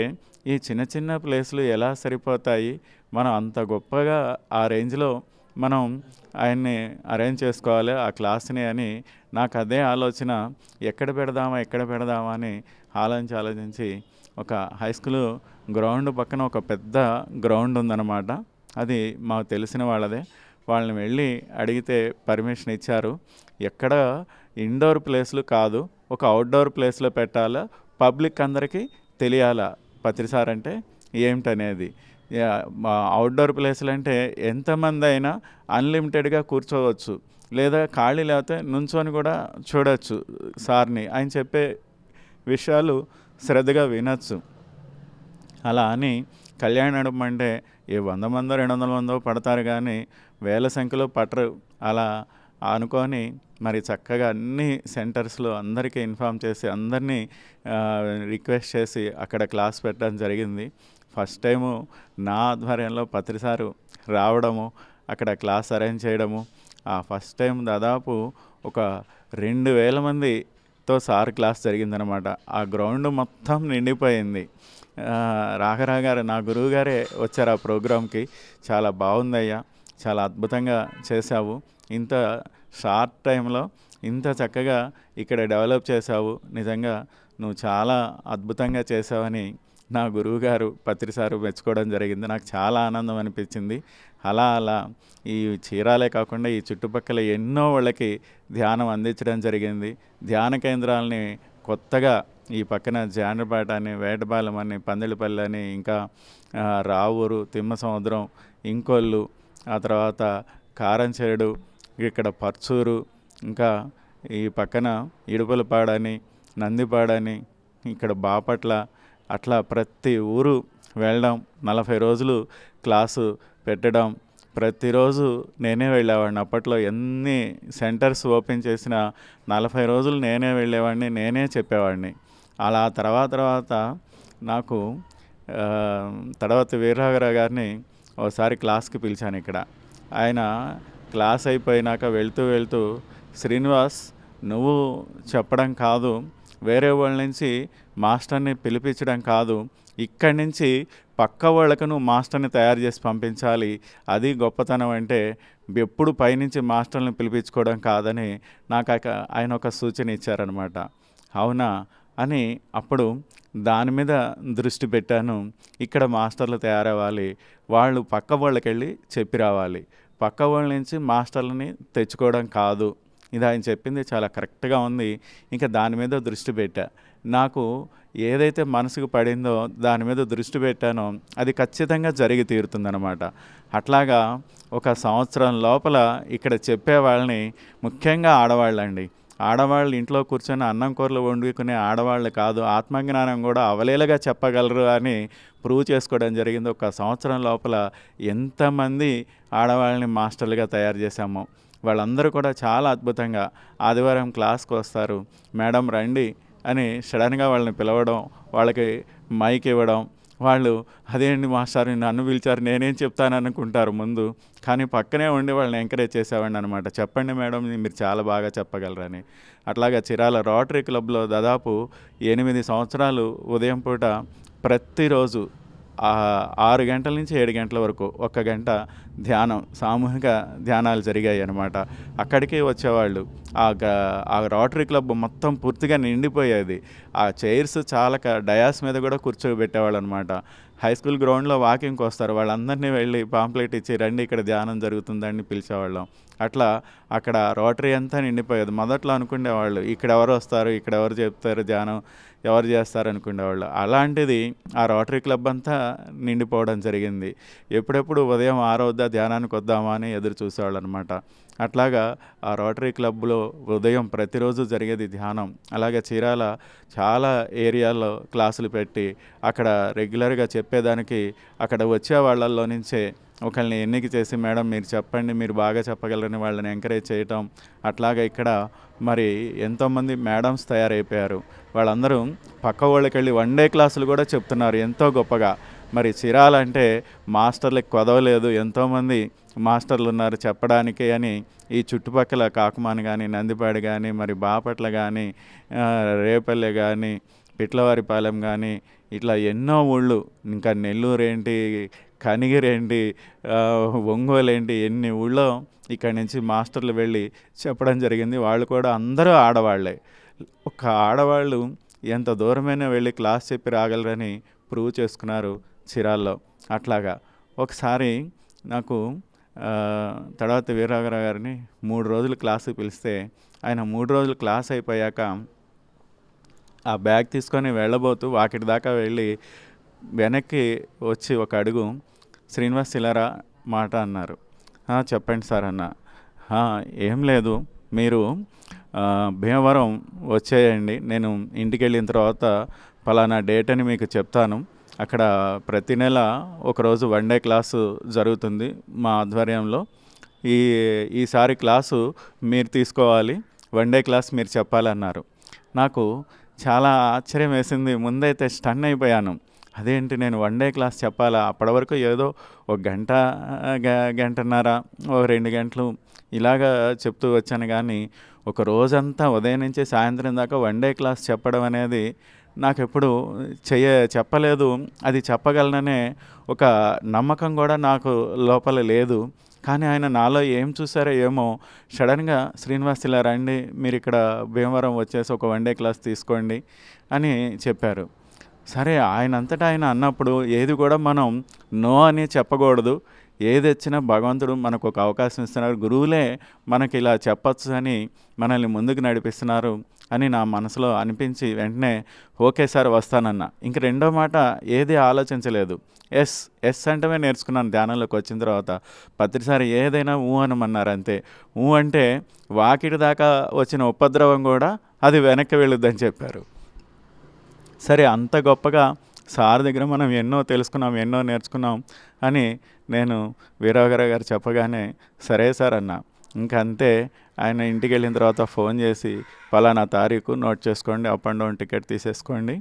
ఈ చిన్న చిన్న ప్లేస్లు ఎలా సరిపోతాయి మనం అంత గొప్పగా ఆ రేంజ్లో మనం ఆయన్ని అరేంజ్ చేసుకోవాలి ఆ క్లాస్ని అని నాకు అదే ఆలోచన ఎక్కడ పెడదామా ఎక్కడ పెడదామా అని ఆలోచించి ఆలోచించి ఒక హై స్కూల్ గ్రౌండ్ పక్కన ఒక పెద్ద గ్రౌండ్ ఉందన్నమాట అది మాకు తెలిసిన వాళ్ళదే వాళ్ళని వెళ్ళి అడిగితే పర్మిషన్ ఇచ్చారు ఎక్కడ ఇండోర్ ప్లేస్లు కాదు ఒక అవుట్డోర్ ప్లేస్లో పెట్టాలా పబ్లిక్ అందరికీ తెలియాలా పత్రిసార్ అంటే ఏమిటనేది అవుట్డోర్ ప్లేస్లు అంటే ఎంతమంది అయినా అన్లిమిటెడ్గా కూర్చోవచ్చు లేదా ఖాళీ లేకపోతే నుంచొని కూడా చూడవచ్చు సార్ని ఆయన చెప్పే విషయాలు శ్రద్ధగా వినొచ్చు అలా అని కళ్యాణ నడపం అంటే ఏ వంద మందో రెండు వందల మందో పడతారు కానీ వేల సంఖ్యలో పట్టరు అలా అనుకొని మరి చక్కగా అన్ని సెంటర్స్లో అందరికీ ఇన్ఫామ్ చేసి అందరినీ రిక్వెస్ట్ చేసి అక్కడ క్లాస్ పెట్టడం జరిగింది ఫస్ట్ టైము నా ఆధ్వర్యంలో పత్రిసారు రావడము అక్కడ క్లాస్ అరేంజ్ చేయడము ఆ ఫస్ట్ టైం దాదాపు ఒక రెండు వేల మందితో సార్ క్లాస్ జరిగిందనమాట ఆ గ్రౌండ్ మొత్తం నిండిపోయింది రాఘరా గారు నా గురువు గారే వచ్చారు ఆ ప్రోగ్రామ్కి చాలా బాగుందయ్యా చాలా అద్భుతంగా చేశావు ఇంత షార్ట్ టైంలో ఇంత చక్కగా ఇక్కడ డెవలప్ చేశావు నిజంగా నువ్వు చాలా అద్భుతంగా చేశావని నా గురువుగారు పత్రిసారు మెచ్చుకోవడం జరిగింది నాకు చాలా ఆనందం అనిపించింది అలా అలా ఈ చీరాలే కాకుండా ఈ చుట్టుపక్కల ఎన్నో వాళ్ళకి ధ్యానం అందించడం జరిగింది ధ్యాన కేంద్రాలని కొత్తగా ఈ పక్కన జానపాట అని వేటపాలెం అని పందిలిపల్లి అని ఇంకా రావూరు తిమ్మ సముద్రం ఇంకొల్లు ఆ తర్వాత కారంచేడు ఇక్కడ పర్చూరు ఇంకా ఈ పక్కన ఇడుపులపాడని నందిపాడని ఇక్కడ బాపట్ల అట్లా ప్రతి ఊరు వెళ్ళడం నలభై రోజులు క్లాసు పెట్టడం ప్రతిరోజు నేనే వెళ్ళేవాడిని అప్పట్లో ఎన్ని సెంటర్స్ ఓపెన్ చేసిన నలభై రోజులు నేనే వెళ్ళేవాడిని నేనే చెప్పేవాడిని అలా తర్వాత తర్వాత నాకు తర్వాత వీరరాఘరావు గారిని ఒకసారి క్లాస్కి పిలిచాను ఇక్కడ ఆయన క్లాస్ అయిపోయినాక వెళ్తూ వెళ్తూ శ్రీనివాస్ నువ్వు చెప్పడం కాదు వేరే వాళ్ళ నుంచి మాస్టర్ని పిలిపించడం కాదు ఇక్కడి నుంచి పక్క వాళ్ళకు నువ్వు మాస్టర్ని తయారు చేసి పంపించాలి అది గొప్పతనం అంటే ఎప్పుడు పైనుంచి మాస్టర్ని పిలిపించుకోవడం కాదని నాకు ఆయన ఒక సూచన ఇచ్చారనమాట అవునా అని అప్పుడు దాని మీద దృష్టి పెట్టాను ఇక్కడ మాస్టర్లు తయారవ్వాలి వాళ్ళు పక్క వాళ్ళకి వెళ్ళి చెప్పి రావాలి పక్క వాళ్ళ నుంచి మాస్టర్లని తెచ్చుకోవడం కాదు ఇది ఆయన చెప్పింది చాలా కరెక్ట్గా ఉంది ఇంకా దాని మీద దృష్టి పెట్టా నాకు ఏదైతే మనసుకు పడిందో దాని మీద దృష్టి పెట్టానో అది ఖచ్చితంగా జరిగి తీరుతుందనమాట అట్లాగా ఒక సంవత్సరం లోపల ఇక్కడ చెప్పే వాళ్ళని ముఖ్యంగా ఆడవాళ్ళండి ఆడవాళ్ళు ఇంట్లో కూర్చొని అన్నం కూరలు వండుకునే ఆడవాళ్ళు కాదు ఆత్మజ్ఞానం కూడా అవలేలగా చెప్పగలరు అని ప్రూవ్ చేసుకోవడం జరిగింది ఒక సంవత్సరం లోపల ఎంతమంది ఆడవాళ్ళని మాస్టర్లుగా తయారు చేశామో వాళ్ళందరూ కూడా చాలా అద్భుతంగా ఆదివారం క్లాస్కి వస్తారు మేడం రండి అని సడన్గా వాళ్ళని పిలవడం వాళ్ళకి మైక్ ఇవ్వడం వాళ్ళు అదేంటి మాస్టర్ నన్ను పిలిచారు నేనేం చెప్తాను అనుకుంటారు ముందు కానీ పక్కనే ఉండి వాళ్ళని ఎంకరేజ్ చేసేవాడిని అనమాట చెప్పండి మేడం మీరు చాలా బాగా చెప్పగలరని అట్లాగా చిరాల రోటరీ క్లబ్లో దాదాపు ఎనిమిది సంవత్సరాలు ఉదయం పూట ప్రతిరోజు ఆరు గంటల నుంచి ఏడు గంటల వరకు ఒక్క గంట ధ్యానం సామూహిక ధ్యానాలు జరిగాయి అనమాట అక్కడికే వచ్చేవాళ్ళు ఆ రోటరీ క్లబ్ మొత్తం పూర్తిగా నిండిపోయేది ఆ చైర్స్ చాలా డయాస్ మీద కూడా కూర్చోబెట్టేవాళ్ళు అనమాట హై స్కూల్ గ్రౌండ్లో వాకింగ్కి వస్తారు వాళ్ళందరినీ వెళ్ళి పాంప్లెట్ ఇచ్చి రండి ఇక్కడ ధ్యానం జరుగుతుందని పిలిచేవాళ్ళం అట్లా అక్కడ రోటరీ అంతా నిండిపోయేది మొదట్లో అనుకునేవాళ్ళు ఇక్కడ ఎవరు వస్తారు ఇక్కడ ఎవరు చెప్తారు ధ్యానం ఎవరు వాళ్ళు అలాంటిది ఆ రోటరీ క్లబ్ అంతా నిండిపోవడం జరిగింది ఎప్పుడెప్పుడు ఉదయం ఆరవద్దా ధ్యానానికి వద్దామా అని ఎదురు చూసేవాళ్ళు అనమాట అట్లాగా ఆ రోటరీ క్లబ్లో ఉదయం ప్రతిరోజు జరిగేది ధ్యానం అలాగే చీరాల చాలా ఏరియాల్లో క్లాసులు పెట్టి అక్కడ రెగ్యులర్గా చెప్పేదానికి అక్కడ వచ్చే వాళ్ళల్లో నుంచే ఒకళ్ళని ఎన్నిక చేసి మేడం మీరు చెప్పండి మీరు బాగా చెప్పగలరని వాళ్ళని ఎంకరేజ్ చేయటం అట్లాగా ఇక్కడ మరి ఎంతోమంది మేడమ్స్ తయారైపోయారు వాళ్ళందరూ పక్క వాళ్ళకి వెళ్ళి వన్ డే క్లాసులు కూడా చెప్తున్నారు ఎంతో గొప్పగా మరి చిరాలంటే మాస్టర్లకు కొదవలేదు ఎంతోమంది మాస్టర్లు ఉన్నారు చెప్పడానికి అని ఈ చుట్టుపక్కల కాకుమాన్ కానీ నందిపాడు కానీ మరి బాపట్ల కానీ రేపల్లె కానీ పిట్లవారిపాలెం కానీ ఇట్లా ఎన్నో ఊళ్ళు ఇంకా నెల్లూరు ఏంటి కనిగిరేంటి ఒంగోలేంటి ఎన్ని ఊళ్ళో ఇక్కడి నుంచి మాస్టర్లు వెళ్ళి చెప్పడం జరిగింది వాళ్ళు కూడా అందరూ ఆడవాళ్లే ఒక ఆడవాళ్ళు ఎంత దూరమైనా వెళ్ళి క్లాస్ చెప్పి రాగలరని ప్రూవ్ చేసుకున్నారు చిరాల్లో అట్లాగా ఒకసారి నాకు తర్వాత వీరాగరావు గారిని మూడు రోజులు క్లాసు పిలిస్తే ఆయన మూడు రోజులు క్లాస్ అయిపోయాక ఆ బ్యాగ్ తీసుకొని వెళ్ళబోతూ వాకిటి దాకా వెళ్ళి వెనక్కి వచ్చి ఒక అడుగు శ్రీనివాస్ ఇలారా మాట అన్నారు చెప్పండి సార్ అన్న ఏం లేదు మీరు భీమవరం వచ్చేయండి నేను ఇంటికి వెళ్ళిన తర్వాత ఫలానా డేట్ అని మీకు చెప్తాను అక్కడ ప్రతి నెల ఒకరోజు వన్ డే క్లాసు జరుగుతుంది మా ఆధ్వర్యంలో ఈ ఈసారి క్లాసు మీరు తీసుకోవాలి వన్ డే క్లాస్ మీరు చెప్పాలన్నారు నాకు చాలా ఆశ్చర్యం వేసింది ముందైతే స్టన్ అయిపోయాను అదేంటి నేను వన్ డే క్లాస్ చెప్పాలా అప్పటి వరకు ఏదో ఒక గంట గంటన్నర ఓ రెండు గంటలు ఇలాగా చెప్తూ వచ్చాను కానీ ఒక రోజంతా ఉదయం నుంచి సాయంత్రం దాకా వన్ డే క్లాస్ చెప్పడం అనేది నాకు ఎప్పుడు చెయ్య చెప్పలేదు అది చెప్పగలననే ఒక నమ్మకం కూడా నాకు లోపల లేదు కానీ ఆయన నాలో ఏం చూసారో ఏమో సడన్గా శ్రీనివాస్ ఇలా రండి మీరు ఇక్కడ భీమవరం వచ్చేసి ఒక వన్ డే క్లాస్ తీసుకోండి అని చెప్పారు సరే ఆయన అంతటా ఆయన అన్నప్పుడు ఏది కూడా మనం నో అని చెప్పకూడదు ఏది వచ్చినా భగవంతుడు మనకు ఒక అవకాశం ఇస్తున్నారు గురువులే మనకి ఇలా చెప్పచ్చు అని మనల్ని ముందుకు నడిపిస్తున్నారు అని నా మనసులో అనిపించి వెంటనే ఓకే సార్ వస్తానన్న ఇంక రెండో మాట ఏది ఆలోచించలేదు ఎస్ ఎస్ అంటే నేర్చుకున్నాను ధ్యానంలోకి వచ్చిన తర్వాత పత్రిసారి ఏదైనా ఊ అనమన్నారు అంతే ఊ అంటే వాకిటి దాకా వచ్చిన ఉపద్రవం కూడా అది వెనక్కి వెళ్ళొద్దని చెప్పారు సరే అంత గొప్పగా సార్ దగ్గర మనం ఎన్నో తెలుసుకున్నాం ఎన్నో నేర్చుకున్నాం అని నేను వీరాగర గారు చెప్పగానే సరే సార్ అన్న ఇంకంతే ఆయన ఇంటికి వెళ్ళిన తర్వాత ఫోన్ చేసి పలానా తారీఖు నోట్ చేసుకోండి అప్ అండ్ డౌన్ టికెట్ తీసేసుకోండి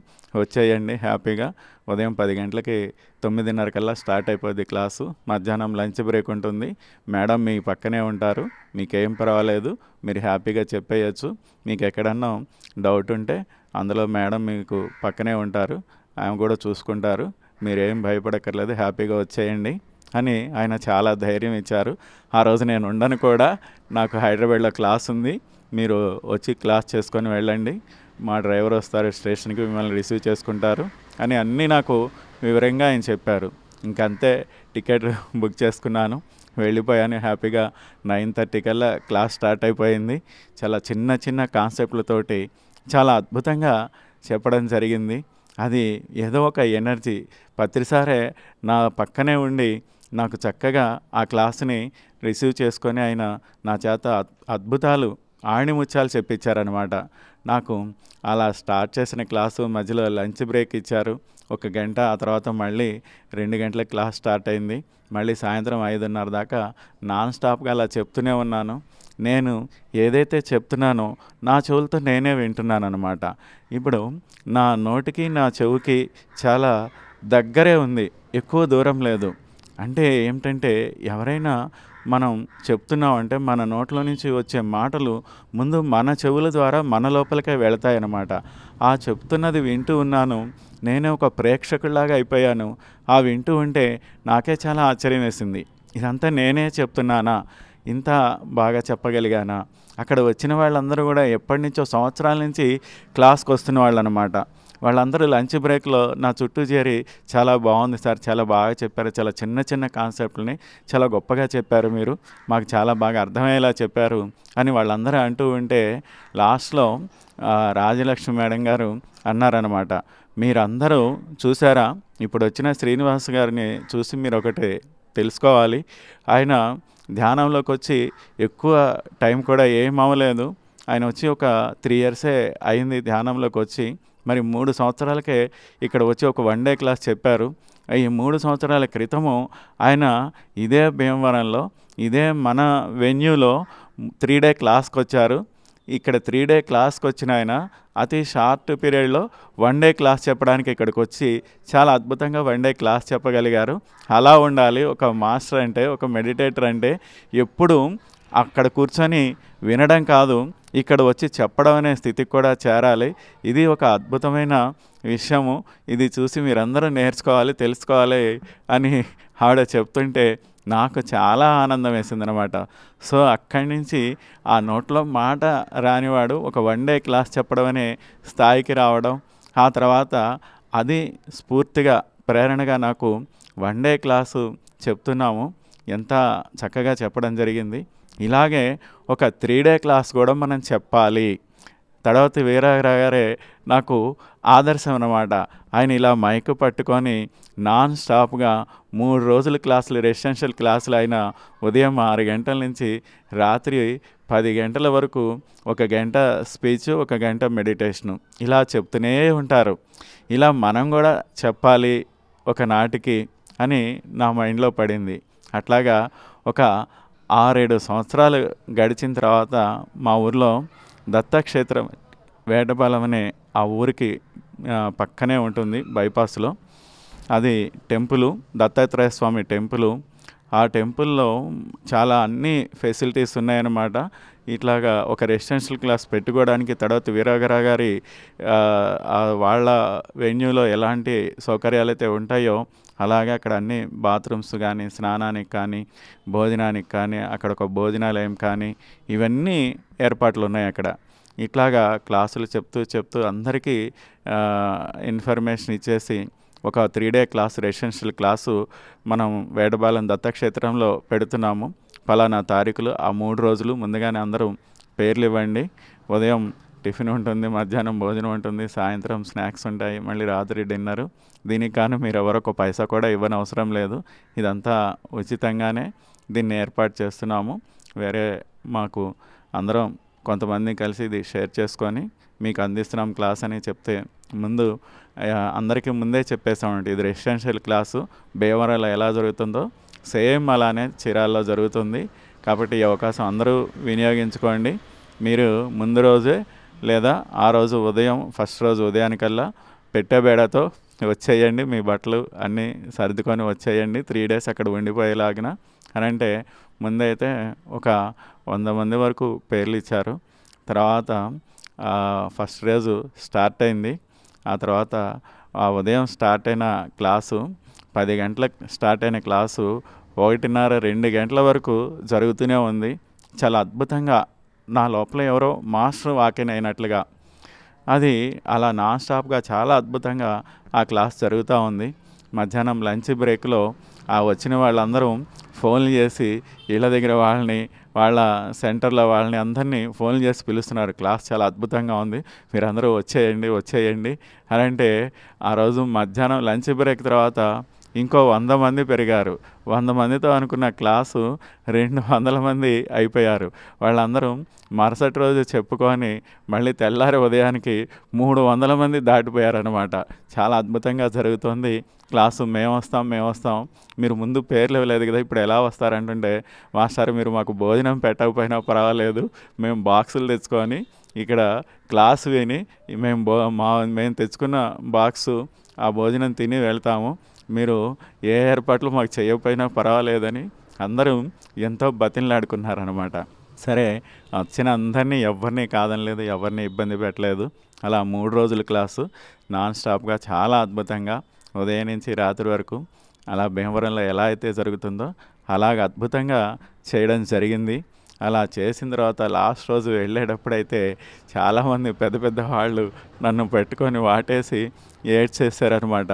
వచ్చేయండి హ్యాపీగా ఉదయం పది గంటలకి తొమ్మిదిన్నర కల్లా స్టార్ట్ అయిపోద్ది క్లాసు మధ్యాహ్నం లంచ్ బ్రేక్ ఉంటుంది మేడం మీ పక్కనే ఉంటారు మీకేం పర్వాలేదు మీరు హ్యాపీగా చెప్పేయచ్చు మీకు ఎక్కడన్నా డౌట్ ఉంటే అందులో మేడం మీకు పక్కనే ఉంటారు ఆమె కూడా చూసుకుంటారు మీరేం భయపడక్కర్లేదు హ్యాపీగా వచ్చేయండి అని ఆయన చాలా ధైర్యం ఇచ్చారు ఆ రోజు నేను ఉండను కూడా నాకు హైదరాబాద్లో క్లాస్ ఉంది మీరు వచ్చి క్లాస్ చేసుకొని వెళ్ళండి మా డ్రైవర్ వస్తారు స్టేషన్కి మిమ్మల్ని రిసీవ్ చేసుకుంటారు అని అన్నీ నాకు వివరంగా ఆయన చెప్పారు ఇంకంతే టికెట్ బుక్ చేసుకున్నాను వెళ్ళిపోయాను హ్యాపీగా నైన్ థర్టీ కల్లా క్లాస్ స్టార్ట్ అయిపోయింది చాలా చిన్న చిన్న కాన్సెప్ట్లతోటి చాలా అద్భుతంగా చెప్పడం జరిగింది అది ఏదో ఒక ఎనర్జీ ప్రతిసారే నా పక్కనే ఉండి నాకు చక్కగా ఆ క్లాస్ని రిసీవ్ చేసుకొని ఆయన నా చేత అద్భుతాలు ఆణిముత్యాలు చెప్పించారనమాట నాకు అలా స్టార్ట్ చేసిన క్లాసు మధ్యలో లంచ్ బ్రేక్ ఇచ్చారు ఒక గంట ఆ తర్వాత మళ్ళీ రెండు గంటల క్లాస్ స్టార్ట్ అయింది మళ్ళీ సాయంత్రం ఐదున్నర దాకా నాన్ స్టాప్గా అలా చెప్తూనే ఉన్నాను నేను ఏదైతే చెప్తున్నానో నా చెవులతో నేనే వింటున్నాను అనమాట ఇప్పుడు నా నోటికి నా చెవుకి చాలా దగ్గరే ఉంది ఎక్కువ దూరం లేదు అంటే ఏమిటంటే ఎవరైనా మనం చెప్తున్నాం అంటే మన నోట్లో నుంచి వచ్చే మాటలు ముందు మన చెవుల ద్వారా మన లోపలికే వెళతాయన్నమాట ఆ చెప్తున్నది వింటూ ఉన్నాను నేనే ఒక ప్రేక్షకుల్లాగా అయిపోయాను ఆ వింటూ ఉంటే నాకే చాలా ఆశ్చర్యం వేసింది ఇదంతా నేనే చెప్తున్నానా ఇంత బాగా చెప్పగలిగానా అక్కడ వచ్చిన వాళ్ళందరూ కూడా ఎప్పటి నుంచో సంవత్సరాల నుంచి క్లాస్కి వస్తున్న వాళ్ళు అనమాట వాళ్ళందరూ లంచ్ బ్రేక్లో నా చుట్టూ చేరి చాలా బాగుంది సార్ చాలా బాగా చెప్పారు చాలా చిన్న చిన్న కాన్సెప్ట్ని చాలా గొప్పగా చెప్పారు మీరు మాకు చాలా బాగా అర్థమయ్యేలా చెప్పారు అని వాళ్ళందరూ అంటూ ఉంటే లాస్ట్లో రాజలక్ష్మి మేడం గారు అన్నారనమాట మీరందరూ చూసారా ఇప్పుడు వచ్చిన శ్రీనివాస్ గారిని చూసి మీరు ఒకటి తెలుసుకోవాలి ఆయన ధ్యానంలోకి వచ్చి ఎక్కువ టైం కూడా ఏం అవ్వలేదు ఆయన వచ్చి ఒక త్రీ ఇయర్సే అయింది ధ్యానంలోకి వచ్చి మరి మూడు సంవత్సరాలకే ఇక్కడ వచ్చి ఒక వన్ డే క్లాస్ చెప్పారు ఈ మూడు సంవత్సరాల క్రితము ఆయన ఇదే భీమవరంలో ఇదే మన వెన్యూలో త్రీ డే క్లాస్కి వచ్చారు ఇక్కడ త్రీ డే క్లాస్కి వచ్చిన ఆయన అతి షార్ట్ పీరియడ్లో వన్ డే క్లాస్ చెప్పడానికి ఇక్కడికి వచ్చి చాలా అద్భుతంగా వన్ డే క్లాస్ చెప్పగలిగారు అలా ఉండాలి ఒక మాస్టర్ అంటే ఒక మెడిటేటర్ అంటే ఎప్పుడు అక్కడ కూర్చొని వినడం కాదు ఇక్కడ వచ్చి చెప్పడం అనే స్థితికి కూడా చేరాలి ఇది ఒక అద్భుతమైన విషయము ఇది చూసి మీరందరూ నేర్చుకోవాలి తెలుసుకోవాలి అని ఆవిడ చెప్తుంటే నాకు చాలా ఆనందం వేసింది అనమాట సో అక్కడి నుంచి ఆ నోట్లో మాట రానివాడు ఒక వన్ డే క్లాస్ చెప్పడం అనే స్థాయికి రావడం ఆ తర్వాత అది స్ఫూర్తిగా ప్రేరణగా నాకు వన్ డే క్లాసు చెప్తున్నాము ఎంత చక్కగా చెప్పడం జరిగింది ఇలాగే ఒక త్రీ డే క్లాస్ కూడా మనం చెప్పాలి తర్వాత వీరగర గారే నాకు ఆదర్శం అనమాట ఆయన ఇలా మైక్ పట్టుకొని నాన్ స్టాప్గా మూడు రోజుల క్లాసులు రెసిడెన్షియల్ క్లాసులు అయిన ఉదయం ఆరు గంటల నుంచి రాత్రి పది గంటల వరకు ఒక గంట స్పీచ్ ఒక గంట మెడిటేషను ఇలా చెప్తూనే ఉంటారు ఇలా మనం కూడా చెప్పాలి ఒకనాటికి అని నా మైండ్లో పడింది అట్లాగా ఒక ఆరేడు సంవత్సరాలు గడిచిన తర్వాత మా ఊర్లో దత్తక్షేత్రం వేటపాలెం అనే ఆ ఊరికి పక్కనే ఉంటుంది బైపాస్లో అది టెంపులు దత్తాత్రేయ స్వామి టెంపులు ఆ టెంపుల్లో చాలా అన్ని ఫెసిలిటీస్ ఉన్నాయన్నమాట ఇట్లాగా ఒక రెసిడెన్షియల్ క్లాస్ పెట్టుకోవడానికి తర్వాత వీరాగరా గారి వాళ్ళ వెన్యూలో ఎలాంటి సౌకర్యాలు అయితే ఉంటాయో అలాగే అక్కడ అన్ని బాత్రూమ్స్ కానీ స్నానానికి కానీ భోజనానికి కానీ అక్కడ ఒక భోజనాలయం కానీ ఇవన్నీ ఏర్పాట్లు ఉన్నాయి అక్కడ ఇట్లాగా క్లాసులు చెప్తూ చెప్తూ అందరికీ ఇన్ఫర్మేషన్ ఇచ్చేసి ఒక three day class residential class మనం వేడబాలెం దత్తక్షేత్రంలో పెడుతున్నాము ఫలానా తారీఖులు ఆ మూడు రోజులు ముందుగానే అందరూ పేర్లు ఇవ్వండి ఉదయం టిఫిన్ ఉంటుంది మధ్యాహ్నం భోజనం ఉంటుంది సాయంత్రం స్నాక్స్ ఉంటాయి మళ్ళీ రాత్రి డిన్నర్ దీనికి కానీ మీరు ఎవరొక పైసా కూడా ఇవ్వనవసరం లేదు ఇదంతా ఉచితంగానే దీన్ని ఏర్పాటు చేస్తున్నాము వేరే మాకు అందరం కొంతమంది కలిసి ఇది షేర్ చేసుకొని మీకు అందిస్తున్నాం క్లాస్ అని చెప్తే ముందు అందరికీ ముందే చెప్పేసామండి ఇది రెసిడెన్షియల్ క్లాసు భీమవరంలో ఎలా జరుగుతుందో సేమ్ అలానే చీరాల్లో జరుగుతుంది కాబట్టి ఈ అవకాశం అందరూ వినియోగించుకోండి మీరు ముందు రోజే లేదా ఆ రోజు ఉదయం ఫస్ట్ రోజు ఉదయానికల్లా పెట్టబేడతో వచ్చేయండి మీ బట్టలు అన్నీ సర్దుకొని వచ్చేయండి త్రీ డేస్ అక్కడ ఉండిపోయేలాగిన అని అంటే ముందైతే ఒక వంద మంది వరకు పేర్లు ఇచ్చారు తర్వాత ఫస్ట్ రోజు స్టార్ట్ అయింది ఆ తర్వాత ఆ ఉదయం స్టార్ట్ అయిన క్లాసు పది గంటలకు స్టార్ట్ అయిన క్లాసు ఒకటిన్నర రెండు గంటల వరకు జరుగుతూనే ఉంది చాలా అద్భుతంగా నా లోపల ఎవరో మాస్టర్ వాకిన్ అయినట్లుగా అది అలా నాన్ స్టాప్గా చాలా అద్భుతంగా ఆ క్లాస్ జరుగుతూ ఉంది మధ్యాహ్నం లంచ్ బ్రేక్లో ఆ వచ్చిన వాళ్ళందరూ ఫోన్లు చేసి ఇళ్ళ దగ్గర వాళ్ళని వాళ్ళ సెంటర్లో వాళ్ళని అందరినీ ఫోన్లు చేసి పిలుస్తున్నారు క్లాస్ చాలా అద్భుతంగా ఉంది మీరందరూ వచ్చేయండి వచ్చేయండి అని అంటే ఆ రోజు మధ్యాహ్నం లంచ్ బ్రేక్ తర్వాత ఇంకో వంద మంది పెరిగారు వంద మందితో అనుకున్న క్లాసు రెండు వందల మంది అయిపోయారు వాళ్ళందరూ మరుసటి రోజు చెప్పుకొని మళ్ళీ తెల్లారి ఉదయానికి మూడు వందల మంది దాటిపోయారనమాట చాలా అద్భుతంగా జరుగుతుంది క్లాసు మేము వస్తాం మేము వస్తాం మీరు ముందు పేర్లు ఇవ్వలేదు కదా ఇప్పుడు ఎలా వస్తారంటుంటే మాస్టర్ మీరు మాకు భోజనం పెట్టకపోయినా పర్వాలేదు మేము బాక్సులు తెచ్చుకొని ఇక్కడ క్లాస్ విని మేము బో మా మేము తెచ్చుకున్న బాక్సు ఆ భోజనం తిని వెళ్తాము మీరు ఏ ఏర్పాట్లు మాకు చేయకపోయినా పర్వాలేదని అందరూ ఎంతో బతిలాడుకున్నారనమాట సరే వచ్చిన అందరినీ ఎవరిని కాదనలేదు ఎవరిని ఇబ్బంది పెట్టలేదు అలా మూడు రోజుల క్లాసు నాన్ స్టాప్గా చాలా అద్భుతంగా ఉదయం నుంచి రాత్రి వరకు అలా భీమవరంలో ఎలా అయితే జరుగుతుందో అలాగ అద్భుతంగా చేయడం జరిగింది అలా చేసిన తర్వాత లాస్ట్ రోజు వెళ్ళేటప్పుడైతే చాలామంది పెద్ద పెద్ద వాళ్ళు నన్ను పెట్టుకొని వాటేసి ఏడ్ చేశారనమాట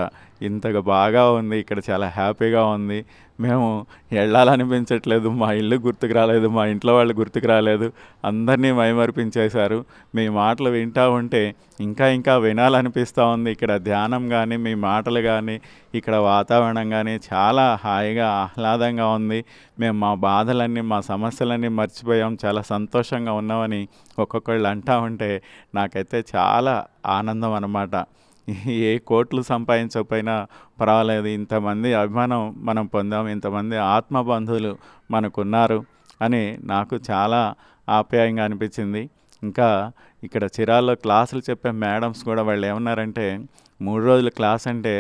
ఇంతగా బాగా ఉంది ఇక్కడ చాలా హ్యాపీగా ఉంది మేము వెళ్ళాలనిపించట్లేదు మా ఇల్లు గుర్తుకు రాలేదు మా ఇంట్లో వాళ్ళు గుర్తుకు రాలేదు అందరినీ మైమర్పించేశారు మీ మాటలు వింటా ఉంటే ఇంకా ఇంకా వినాలనిపిస్తూ ఉంది ఇక్కడ ధ్యానం కానీ మీ మాటలు కానీ ఇక్కడ వాతావరణం కానీ చాలా హాయిగా ఆహ్లాదంగా ఉంది మేము మా బాధలన్నీ మా సమస్యలన్నీ మర్చిపోయాం చాలా సంతోషంగా ఉన్నామని ఒక్కొక్కళ్ళు అంటూ ఉంటే నాకైతే చాలా ఆనందం అన్నమాట ఏ కోట్లు సంపాదించకపోయినా పర్వాలేదు ఇంతమంది అభిమానం మనం పొందాం ఇంతమంది ఆత్మ బంధువులు మనకున్నారు అని నాకు చాలా ఆప్యాయంగా అనిపించింది ఇంకా ఇక్కడ చిరాల్లో క్లాసులు చెప్పే మేడమ్స్ కూడా వాళ్ళు ఏమన్నారంటే మూడు రోజుల క్లాస్ అంటే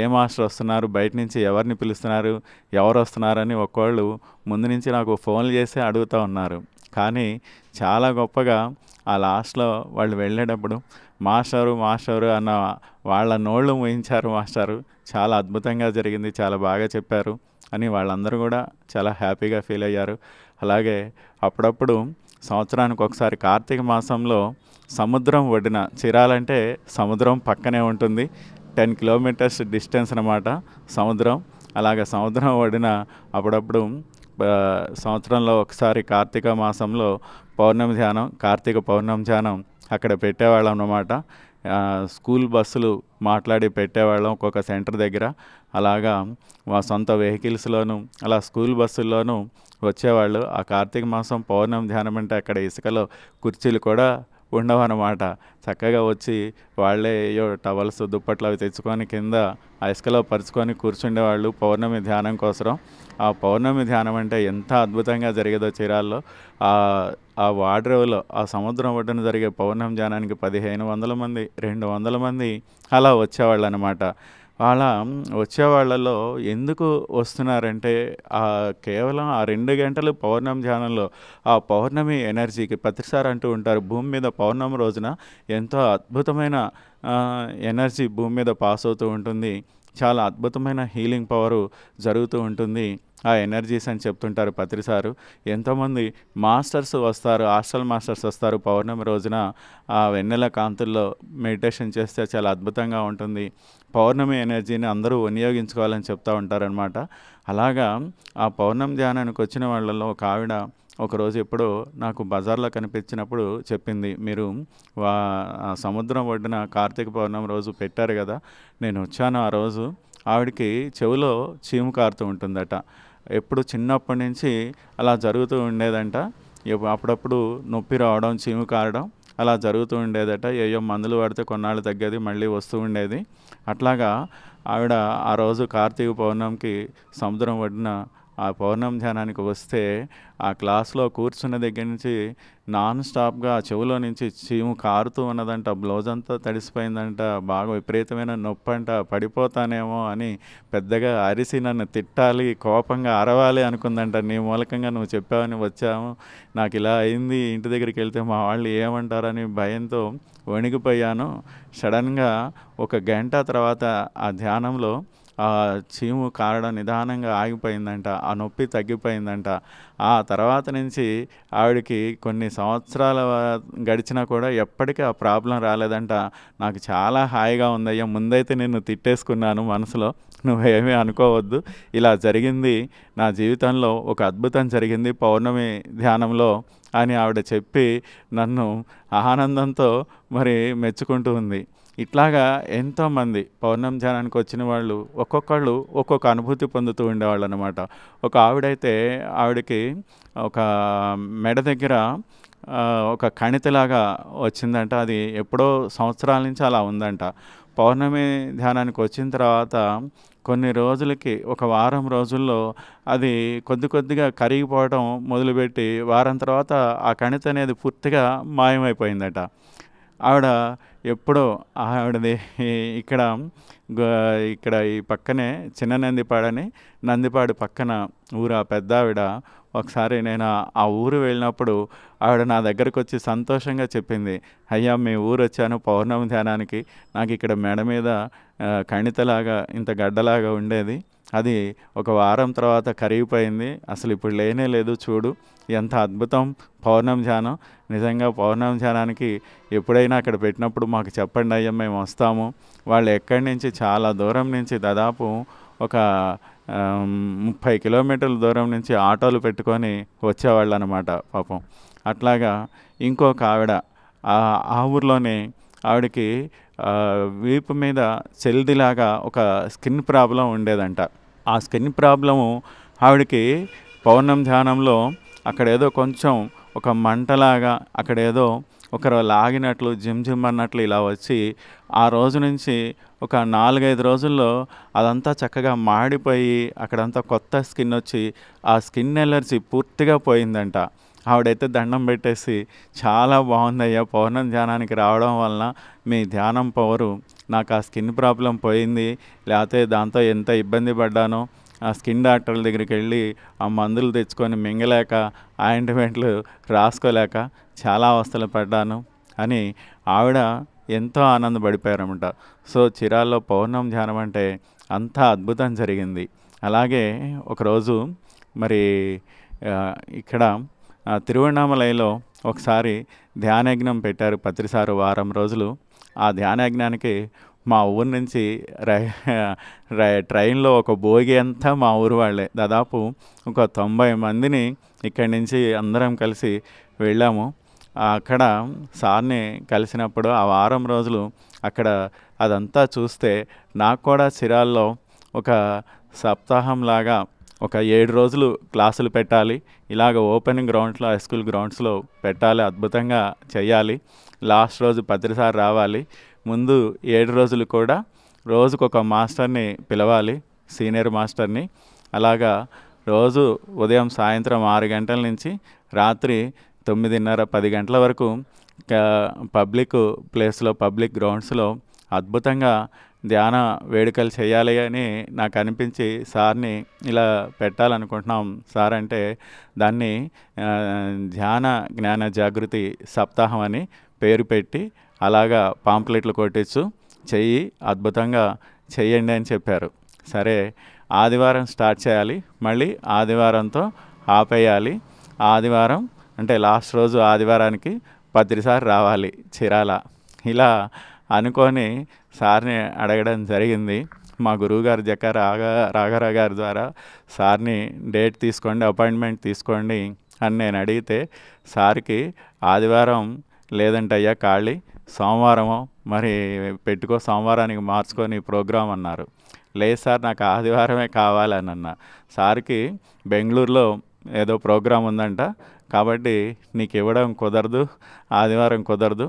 ఏ మాస్టర్ వస్తున్నారు బయట నుంచి ఎవరిని పిలుస్తున్నారు ఎవరు వస్తున్నారని ఒక్కళ్ళు ముందు నుంచి నాకు ఫోన్లు చేసి అడుగుతూ ఉన్నారు కానీ చాలా గొప్పగా ఆ లాస్ట్లో వాళ్ళు వెళ్ళేటప్పుడు మాస్టారు మాస్టారు అన్న వాళ్ళ నోళ్ళు మూయించారు మాస్టారు చాలా అద్భుతంగా జరిగింది చాలా బాగా చెప్పారు అని వాళ్ళందరూ కూడా చాలా హ్యాపీగా ఫీల్ అయ్యారు అలాగే అప్పుడప్పుడు సంవత్సరానికి ఒకసారి కార్తీక మాసంలో సముద్రం ఒడిన చిరాలంటే సముద్రం పక్కనే ఉంటుంది టెన్ కిలోమీటర్స్ డిస్టెన్స్ అనమాట సముద్రం అలాగే సముద్రం వడిన అప్పుడప్పుడు సంవత్సరంలో ఒకసారి కార్తీక మాసంలో పౌర్ణమి ధ్యానం కార్తీక పౌర్ణమి ధ్యానం అక్కడ పెట్టేవాళ్ళం అన్నమాట స్కూల్ బస్సులు మాట్లాడి పెట్టేవాళ్ళం ఒక్కొక్క సెంటర్ దగ్గర అలాగా మా సొంత వెహికల్స్లోనూ అలా స్కూల్ బస్సుల్లోనూ వచ్చేవాళ్ళు ఆ కార్తీక మాసం పౌర్ణమి ధ్యానం అంటే అక్కడ ఇసుకలో కుర్చీలు కూడా ఉండవన్నమాట చక్కగా వచ్చి వాళ్ళే అయ్యో టవల్స్ దుప్పట్లు అవి తెచ్చుకొని కింద ఇసుకలో పరుచుకొని కూర్చుండేవాళ్ళు పౌర్ణమి ధ్యానం కోసం ఆ పౌర్ణమి ధ్యానం అంటే ఎంత అద్భుతంగా జరిగేదో చీరాల్లో ఆ వాడ్రవ్లో ఆ సముద్రం ఒడ్డున జరిగే పౌర్ణమి ధ్యానానికి పదిహేను వందల మంది రెండు వందల మంది అలా వచ్చేవాళ్ళు అనమాట అలా వచ్చేవాళ్ళలో ఎందుకు వస్తున్నారంటే ఆ కేవలం ఆ రెండు గంటలు పౌర్ణమి ధ్యానంలో ఆ పౌర్ణమి ఎనర్జీకి ప్రతిసారి అంటూ ఉంటారు భూమి మీద పౌర్ణమి రోజున ఎంతో అద్భుతమైన ఎనర్జీ భూమి మీద పాస్ అవుతూ ఉంటుంది చాలా అద్భుతమైన హీలింగ్ పవరు జరుగుతూ ఉంటుంది ఆ ఎనర్జీస్ అని చెప్తుంటారు పత్రి సారు ఎంతోమంది మాస్టర్స్ వస్తారు హాస్టల్ మాస్టర్స్ వస్తారు పౌర్ణమి రోజున ఆ వెన్నెల కాంతుల్లో మెడిటేషన్ చేస్తే చాలా అద్భుతంగా ఉంటుంది పౌర్ణమి ఎనర్జీని అందరూ వినియోగించుకోవాలని చెప్తూ ఉంటారనమాట అలాగా ఆ పౌర్ణమి ధ్యానానికి వచ్చిన వాళ్ళలో ఒక ఆవిడ ఒకరోజు ఎప్పుడో నాకు బజార్లో కనిపించినప్పుడు చెప్పింది మీరు వా సముద్రం ఒడ్డున కార్తీక పౌర్ణమి రోజు పెట్టారు కదా నేను వచ్చాను ఆ రోజు ఆవిడకి చెవిలో చీము కారుతూ ఉంటుందట ఎప్పుడు చిన్నప్పటి నుంచి అలా జరుగుతూ ఉండేదంట అప్పుడప్పుడు నొప్పి రావడం చీము కారడం అలా జరుగుతూ ఉండేదట ఏయో మందులు పడితే కొన్నాళ్ళు తగ్గేది మళ్ళీ వస్తూ ఉండేది అట్లాగా ఆవిడ ఆ రోజు కార్తీక పౌర్ణమికి సముద్రం పడిన ఆ పౌర్ణమి ధ్యానానికి వస్తే ఆ క్లాస్లో కూర్చున్న దగ్గర నుంచి నాన్ స్టాప్గా చెవులో నుంచి చీము కారుతూ ఉన్నదంట బ్లౌజ్ అంతా తడిసిపోయిందంట బాగా విపరీతమైన నొప్పి అంట పడిపోతానేమో అని పెద్దగా అరిసి నన్ను తిట్టాలి కోపంగా అరవాలి అనుకుందంట నీ మూలకంగా నువ్వు చెప్పావని వచ్చాము నాకు ఇలా అయింది ఇంటి దగ్గరికి వెళ్తే మా వాళ్ళు ఏమంటారని భయంతో వణిగిపోయాను సడన్గా ఒక గంట తర్వాత ఆ ధ్యానంలో ఆ చీము కారడం నిదానంగా ఆగిపోయిందంట ఆ నొప్పి తగ్గిపోయిందంట ఆ తర్వాత నుంచి ఆవిడకి కొన్ని సంవత్సరాల గడిచినా కూడా ఎప్పటికీ ఆ ప్రాబ్లం రాలేదంట నాకు చాలా హాయిగా ఉందయ్యా ముందైతే నేను తిట్టేసుకున్నాను మనసులో నువ్వేమీ అనుకోవద్దు ఇలా జరిగింది నా జీవితంలో ఒక అద్భుతం జరిగింది పౌర్ణమి ధ్యానంలో అని ఆవిడ చెప్పి నన్ను ఆనందంతో మరి మెచ్చుకుంటూ ఉంది ఇట్లాగా ఎంతోమంది పౌర్ణమి ధ్యానానికి వచ్చిన వాళ్ళు ఒక్కొక్కళ్ళు ఒక్కొక్క అనుభూతి పొందుతూ ఉండేవాళ్ళు అనమాట ఒక ఆవిడైతే ఆవిడకి ఒక మెడ దగ్గర ఒక కణితలాగా వచ్చిందంట అది ఎప్పుడో సంవత్సరాల నుంచి అలా ఉందంట పౌర్ణమి ధ్యానానికి వచ్చిన తర్వాత కొన్ని రోజులకి ఒక వారం రోజుల్లో అది కొద్ది కొద్దిగా కరిగిపోవడం మొదలుపెట్టి వారం తర్వాత ఆ కణిత అనేది పూర్తిగా మాయమైపోయిందట ఆవిడ ఎప్పుడో ఆవిడది ఇక్కడ ఇక్కడ ఈ పక్కనే చిన్న నందిపాడని నందిపాడు పక్కన ఊరు ఆ పెద్ద ఆవిడ ఒకసారి నేను ఆ ఊరు వెళ్ళినప్పుడు ఆవిడ నా దగ్గరకు వచ్చి సంతోషంగా చెప్పింది అయ్యా మీ ఊరు వచ్చాను పౌర్ణమి ధ్యానానికి నాకు ఇక్కడ మెడ మీద కణితలాగా ఇంత గడ్డలాగా ఉండేది అది ఒక వారం తర్వాత కరిగిపోయింది అసలు ఇప్పుడు లేనే లేదు చూడు ఎంత అద్భుతం పౌర్ణమి ధ్యానం నిజంగా పౌర్ణం ధ్యానానికి ఎప్పుడైనా అక్కడ పెట్టినప్పుడు మాకు చెప్పండి అయ్యా మేము వస్తాము వాళ్ళు ఎక్కడి నుంచి చాలా దూరం నుంచి దాదాపు ఒక ముప్పై కిలోమీటర్ల దూరం నుంచి ఆటోలు పెట్టుకొని వచ్చేవాళ్ళు అనమాట పాపం అట్లాగా ఇంకొక ఆవిడ ఆ ఊర్లోనే ఆవిడకి వీపు మీద చెల్దిలాగా ఒక స్కిన్ ప్రాబ్లం ఉండేదంట ఆ స్కిన్ ప్రాబ్లము ఆవిడకి పౌర్ణం ధ్యానంలో అక్కడ ఏదో కొంచెం ఒక మంటలాగా అక్కడ ఏదో ఒకరు లాగినట్లు జిమ్ జిమ్ అన్నట్లు ఇలా వచ్చి ఆ రోజు నుంచి ఒక నాలుగైదు రోజుల్లో అదంతా చక్కగా మాడిపోయి అక్కడంతా కొత్త స్కిన్ వచ్చి ఆ స్కిన్ ఎలర్జీ పూర్తిగా పోయిందంట ఆవిడైతే దండం పెట్టేసి చాలా బాగుందయ్యా పౌర్ణం ధ్యానానికి రావడం వలన మీ ధ్యానం పవరు నాకు ఆ స్కిన్ ప్రాబ్లం పోయింది లేకపోతే దాంతో ఎంత ఇబ్బంది పడ్డానో ఆ స్కిన్ డాక్టర్ల దగ్గరికి వెళ్ళి ఆ మందులు తెచ్చుకొని మింగలేక ఆయింట్మెంట్లు రాసుకోలేక చాలా అవస్థలు పడ్డాను అని ఆవిడ ఎంతో ఆనందపడిపోయారన్నమాట సో చిరాల్లో పౌర్ణం ధ్యానం అంటే అంత అద్భుతం జరిగింది అలాగే ఒకరోజు మరి ఇక్కడ తిరువణామలైలో ఒకసారి ధ్యానయజ్ఞం పెట్టారు పత్రిసారు వారం రోజులు ఆ ధ్యానయజ్ఞానికి మా ఊరు నుంచి రై ట్రైన్లో ఒక భోగి అంతా మా ఊరు వాళ్ళే దాదాపు ఒక తొంభై మందిని ఇక్కడి నుంచి అందరం కలిసి వెళ్ళాము అక్కడ సార్ని కలిసినప్పుడు ఆ వారం రోజులు అక్కడ అదంతా చూస్తే నాకు కూడా చిరాల్లో ఒక సప్తాహంలాగా ఒక ఏడు రోజులు క్లాసులు పెట్టాలి ఇలాగ ఓపెన్ గ్రౌండ్స్లో హై స్కూల్ గ్రౌండ్స్లో పెట్టాలి అద్భుతంగా చేయాలి లాస్ట్ రోజు పత్రిసార్ రావాలి ముందు ఏడు రోజులు కూడా రోజుకు ఒక మాస్టర్ని పిలవాలి సీనియర్ మాస్టర్ని అలాగా రోజు ఉదయం సాయంత్రం ఆరు గంటల నుంచి రాత్రి తొమ్మిదిన్నర పది గంటల వరకు పబ్లిక్ ప్లేస్లో పబ్లిక్ గ్రౌండ్స్లో అద్భుతంగా ధ్యాన వేడుకలు చేయాలి అని నాకు అనిపించి సార్ని ఇలా పెట్టాలనుకుంటున్నాం సార్ అంటే దాన్ని ధ్యాన జ్ఞాన జాగృతి సప్తాహం అని పేరు పెట్టి అలాగా పాంప్లెట్లు కొట్టించు చెయ్యి అద్భుతంగా చెయ్యండి అని చెప్పారు సరే ఆదివారం స్టార్ట్ చేయాలి మళ్ళీ ఆదివారంతో ఆపేయాలి ఆదివారం అంటే లాస్ట్ రోజు ఆదివారానికి పత్రిసారి రావాలి చిరాల ఇలా అనుకొని సార్ని అడగడం జరిగింది మా గురువుగారు జక్క రాగా రాఘారావు గారి ద్వారా సార్ని డేట్ తీసుకోండి అపాయింట్మెంట్ తీసుకోండి అని నేను అడిగితే సార్కి ఆదివారం లేదంటే అయ్యా ఖాళీ సోమవారము మరి పెట్టుకో సోమవారానికి మార్చుకొని ప్రోగ్రాం అన్నారు లేదు సార్ నాకు ఆదివారమే కావాలని అన్న సార్కి బెంగళూరులో ఏదో ప్రోగ్రాం ఉందంట కాబట్టి నీకు ఇవ్వడం కుదరదు ఆదివారం కుదరదు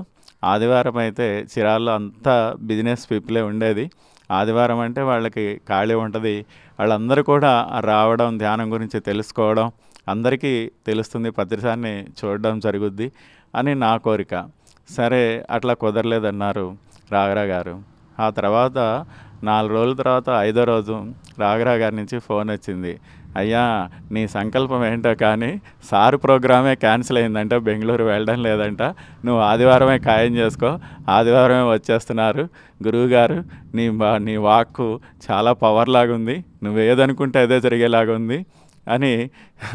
ఆదివారం అయితే చిరాల్లో అంతా బిజినెస్ పీపులే ఉండేది ఆదివారం అంటే వాళ్ళకి ఖాళీ ఉంటుంది వాళ్ళందరూ కూడా రావడం ధ్యానం గురించి తెలుసుకోవడం అందరికీ తెలుస్తుంది పత్రిసాన్ని చూడడం జరుగుద్ది అని నా కోరిక సరే అట్లా కుదరలేదన్నారు రాఘరా గారు ఆ తర్వాత నాలుగు రోజుల తర్వాత ఐదో రోజు రాఘరా గారి నుంచి ఫోన్ వచ్చింది అయ్యా నీ సంకల్పం ఏంటో కానీ సార్ ప్రోగ్రామే క్యాన్సిల్ అయిందంట బెంగళూరు వెళ్ళడం లేదంట నువ్వు ఆదివారమే ఖాయం చేసుకో ఆదివారమే వచ్చేస్తున్నారు గురువుగారు నీ నీ వాక్కు చాలా పవర్లాగా ఉంది నువ్వేదనుకుంటే అదే జరిగేలాగా ఉంది అని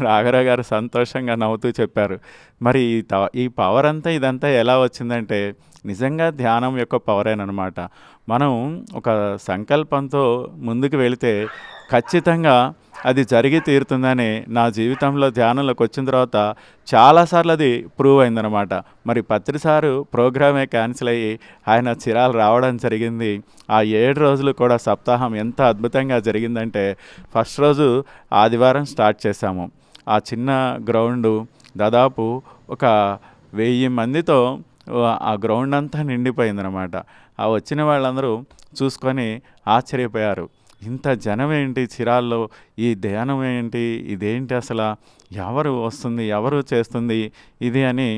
రాఘరావు గారు సంతోషంగా నవ్వుతూ చెప్పారు మరి ఈ పవర్ అంతా ఇదంతా ఎలా వచ్చిందంటే నిజంగా ధ్యానం యొక్క పవరేనమాట మనం ఒక సంకల్పంతో ముందుకు వెళితే ఖచ్చితంగా అది జరిగి తీరుతుందని నా జీవితంలో ధ్యానంలోకి వచ్చిన తర్వాత చాలాసార్లు అది ప్రూవ్ అయిందనమాట మరి పత్రిసారు ప్రోగ్రామే క్యాన్సిల్ అయ్యి ఆయన చిరాలు రావడం జరిగింది ఆ ఏడు రోజులు కూడా సప్తాహం ఎంత అద్భుతంగా జరిగిందంటే ఫస్ట్ రోజు ఆదివారం స్టార్ట్ చేశాము ఆ చిన్న గ్రౌండు దాదాపు ఒక వెయ్యి మందితో ఆ గ్రౌండ్ అంతా నిండిపోయిందనమాట ఆ వచ్చిన వాళ్ళందరూ చూసుకొని ఆశ్చర్యపోయారు ఇంత జనం ఏంటి చిరాల్లో ఈ ధ్యానం ఏంటి ఇదేంటి అసలు ఎవరు వస్తుంది ఎవరు చేస్తుంది ఇది అని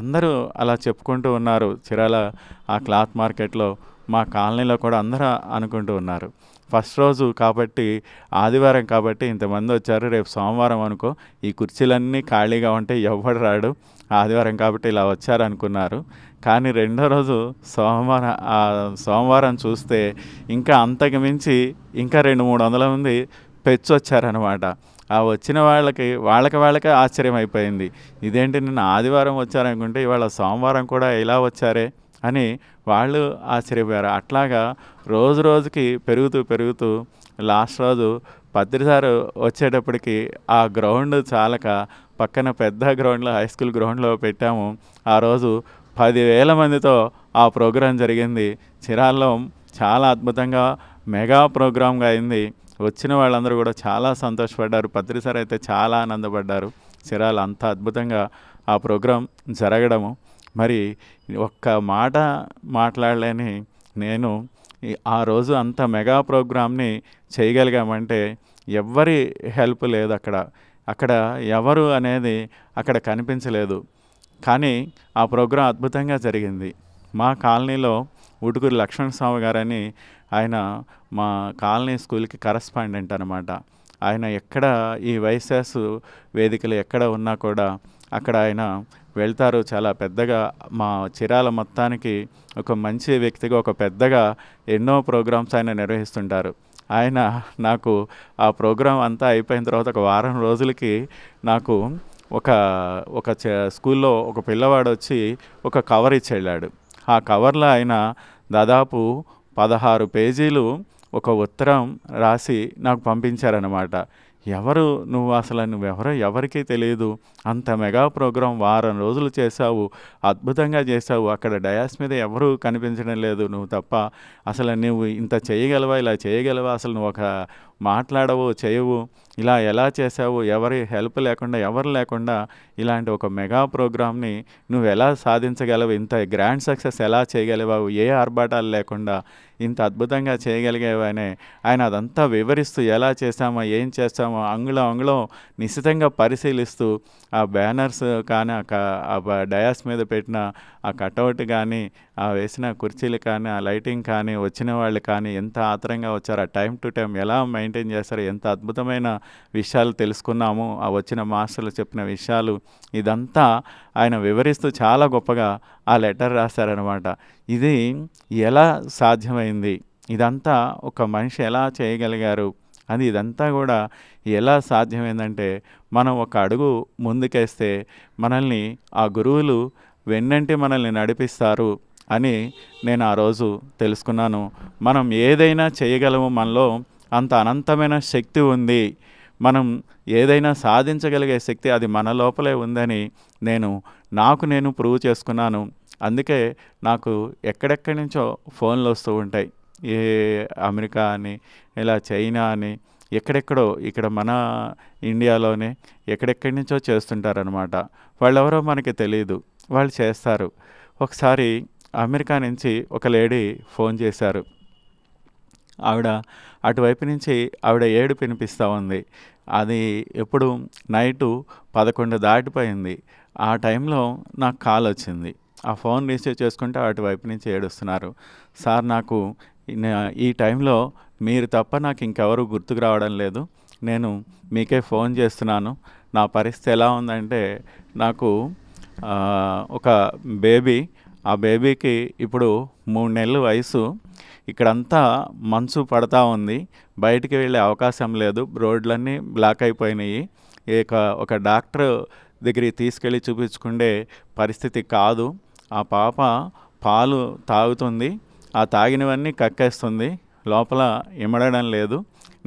అందరూ అలా చెప్పుకుంటూ ఉన్నారు చిరాల ఆ క్లాత్ మార్కెట్లో మా కాలనీలో కూడా అందరూ అనుకుంటూ ఉన్నారు ఫస్ట్ రోజు కాబట్టి ఆదివారం కాబట్టి ఇంతమంది వచ్చారు రేపు సోమవారం అనుకో ఈ కుర్చీలన్నీ ఖాళీగా ఉంటే ఎవడు రాడు ఆదివారం కాబట్టి ఇలా వచ్చారనుకున్నారు కానీ రెండో రోజు సోమవారం సోమవారం చూస్తే ఇంకా అంతకు మించి ఇంకా రెండు మూడు వందల మంది పెచ్చొచ్చారనమాట ఆ వచ్చిన వాళ్ళకి వాళ్ళకి వాళ్ళకే ఆశ్చర్యం అయిపోయింది ఇదేంటి నిన్న ఆదివారం వచ్చారనుకుంటే ఇవాళ సోమవారం కూడా ఇలా వచ్చారే అని వాళ్ళు ఆశ్చర్యపోయారు అట్లాగా రోజు రోజుకి పెరుగుతూ పెరుగుతూ లాస్ట్ రోజు పత్రిసారు వచ్చేటప్పటికి ఆ గ్రౌండ్ చాలక పక్కన పెద్ద గ్రౌండ్లో హై స్కూల్ గ్రౌండ్లో పెట్టాము ఆ రోజు పదివేల మందితో ఆ ప్రోగ్రాం జరిగింది చిరాల్లో చాలా అద్భుతంగా మెగా ప్రోగ్రాంగా అయింది వచ్చిన వాళ్ళందరూ కూడా చాలా సంతోషపడ్డారు పత్రి సార్ అయితే చాలా ఆనందపడ్డారు చిరాలు అంత అద్భుతంగా ఆ ప్రోగ్రాం జరగడము మరి ఒక్క మాట మాట్లాడలేని నేను ఆ రోజు అంత మెగా ప్రోగ్రామ్ని చేయగలిగామంటే ఎవ్వరి హెల్ప్ లేదు అక్కడ అక్కడ ఎవరు అనేది అక్కడ కనిపించలేదు కానీ ఆ ప్రోగ్రాం అద్భుతంగా జరిగింది మా కాలనీలో ఉటుకూరు లక్ష్మణస్వామి గారని ఆయన మా కాలనీ స్కూల్కి కరస్పాండెంట్ అనమాట ఆయన ఎక్కడ ఈ వైశాస్ వేదికలు ఎక్కడ ఉన్నా కూడా అక్కడ ఆయన వెళ్తారు చాలా పెద్దగా మా చిరాల మొత్తానికి ఒక మంచి వ్యక్తిగా ఒక పెద్దగా ఎన్నో ప్రోగ్రామ్స్ ఆయన నిర్వహిస్తుంటారు ఆయన నాకు ఆ ప్రోగ్రాం అంతా అయిపోయిన తర్వాత ఒక వారం రోజులకి నాకు ఒక ఒక స్కూల్లో ఒక పిల్లవాడు వచ్చి ఒక కవర్ ఇచ్చి వెళ్ళాడు ఆ కవర్లో ఆయన దాదాపు పదహారు పేజీలు ఒక ఉత్తరం రాసి నాకు పంపించారన్నమాట ఎవరు నువ్వు అసలు ఎవరో ఎవరికీ తెలియదు అంత మెగా ప్రోగ్రాం వారం రోజులు చేశావు అద్భుతంగా చేశావు అక్కడ డయాస్ మీద ఎవరూ కనిపించడం లేదు నువ్వు తప్ప అసలు నువ్వు ఇంత చేయగలవా ఇలా చేయగలవా అసలు నువ్వు ఒక మాట్లాడవు చేయవు ఇలా ఎలా చేసావు ఎవరి హెల్ప్ లేకుండా ఎవరు లేకుండా ఇలాంటి ఒక మెగా ప్రోగ్రామ్ని నువ్వు ఎలా సాధించగలవు ఇంత గ్రాండ్ సక్సెస్ ఎలా చేయగలవావు ఏ ఆర్భాటాలు లేకుండా ఇంత అద్భుతంగా చేయగలిగేవనే ఆయన అదంతా వివరిస్తూ ఎలా చేశామో ఏం చేస్తామో అంగుళం అంగుళం నిశ్చితంగా పరిశీలిస్తూ ఆ బ్యానర్స్ కానీ ఆ డయాస్ మీద పెట్టిన ఆ కటౌట్ కానీ ఆ వేసిన కుర్చీలు కానీ ఆ లైటింగ్ కానీ వచ్చిన వాళ్ళు కానీ ఎంత ఆత్రంగా వచ్చారు ఆ టైం టు టైం ఎలా మెయింటైన్ చేస్తారు ఎంత అద్భుతమైన విషయాలు తెలుసుకున్నాము ఆ వచ్చిన మాస్టర్లు చెప్పిన విషయాలు ఇదంతా ఆయన వివరిస్తూ చాలా గొప్పగా ఆ లెటర్ రాశారనమాట ఇది ఎలా సాధ్యమైంది ఇదంతా ఒక మనిషి ఎలా చేయగలిగారు అది ఇదంతా కూడా ఎలా సాధ్యమైందంటే మనం ఒక అడుగు ముందుకేస్తే మనల్ని ఆ గురువులు వెన్నంటి మనల్ని నడిపిస్తారు అని నేను ఆ రోజు తెలుసుకున్నాను మనం ఏదైనా చేయగలము మనలో అంత అనంతమైన శక్తి ఉంది మనం ఏదైనా సాధించగలిగే శక్తి అది మన లోపలే ఉందని నేను నాకు నేను ప్రూవ్ చేసుకున్నాను అందుకే నాకు ఎక్కడెక్కడి నుంచో ఫోన్లు వస్తూ ఉంటాయి ఏ అమెరికా అని ఇలా చైనా అని ఎక్కడెక్కడో ఇక్కడ మన ఇండియాలోనే ఎక్కడెక్కడి నుంచో చేస్తుంటారనమాట వాళ్ళెవరో మనకి తెలియదు వాళ్ళు చేస్తారు ఒకసారి అమెరికా నుంచి ఒక లేడీ ఫోన్ చేశారు ఆవిడ అటువైపు నుంచి ఆవిడ ఏడు వినిపిస్తూ ఉంది అది ఎప్పుడు నైటు పదకొండు దాటిపోయింది ఆ టైంలో నాకు కాల్ వచ్చింది ఆ ఫోన్ రీసీవ్ చేసుకుంటే అటువైపు నుంచి ఏడుస్తున్నారు సార్ నాకు ఈ టైంలో మీరు తప్ప నాకు ఇంకెవరు గుర్తుకు రావడం లేదు నేను మీకే ఫోన్ చేస్తున్నాను నా పరిస్థితి ఎలా ఉందంటే నాకు ఒక బేబీ ఆ బేబీకి ఇప్పుడు మూడు నెలలు వయసు ఇక్కడంతా మంచు పడతా ఉంది బయటికి వెళ్ళే అవకాశం లేదు రోడ్లన్నీ బ్లాక్ అయిపోయినాయి ఇక ఒక డాక్టర్ దగ్గరికి తీసుకెళ్ళి చూపించుకుండే పరిస్థితి కాదు ఆ పాప పాలు తాగుతుంది ఆ తాగినవన్నీ కక్కేస్తుంది లోపల ఇమడడం లేదు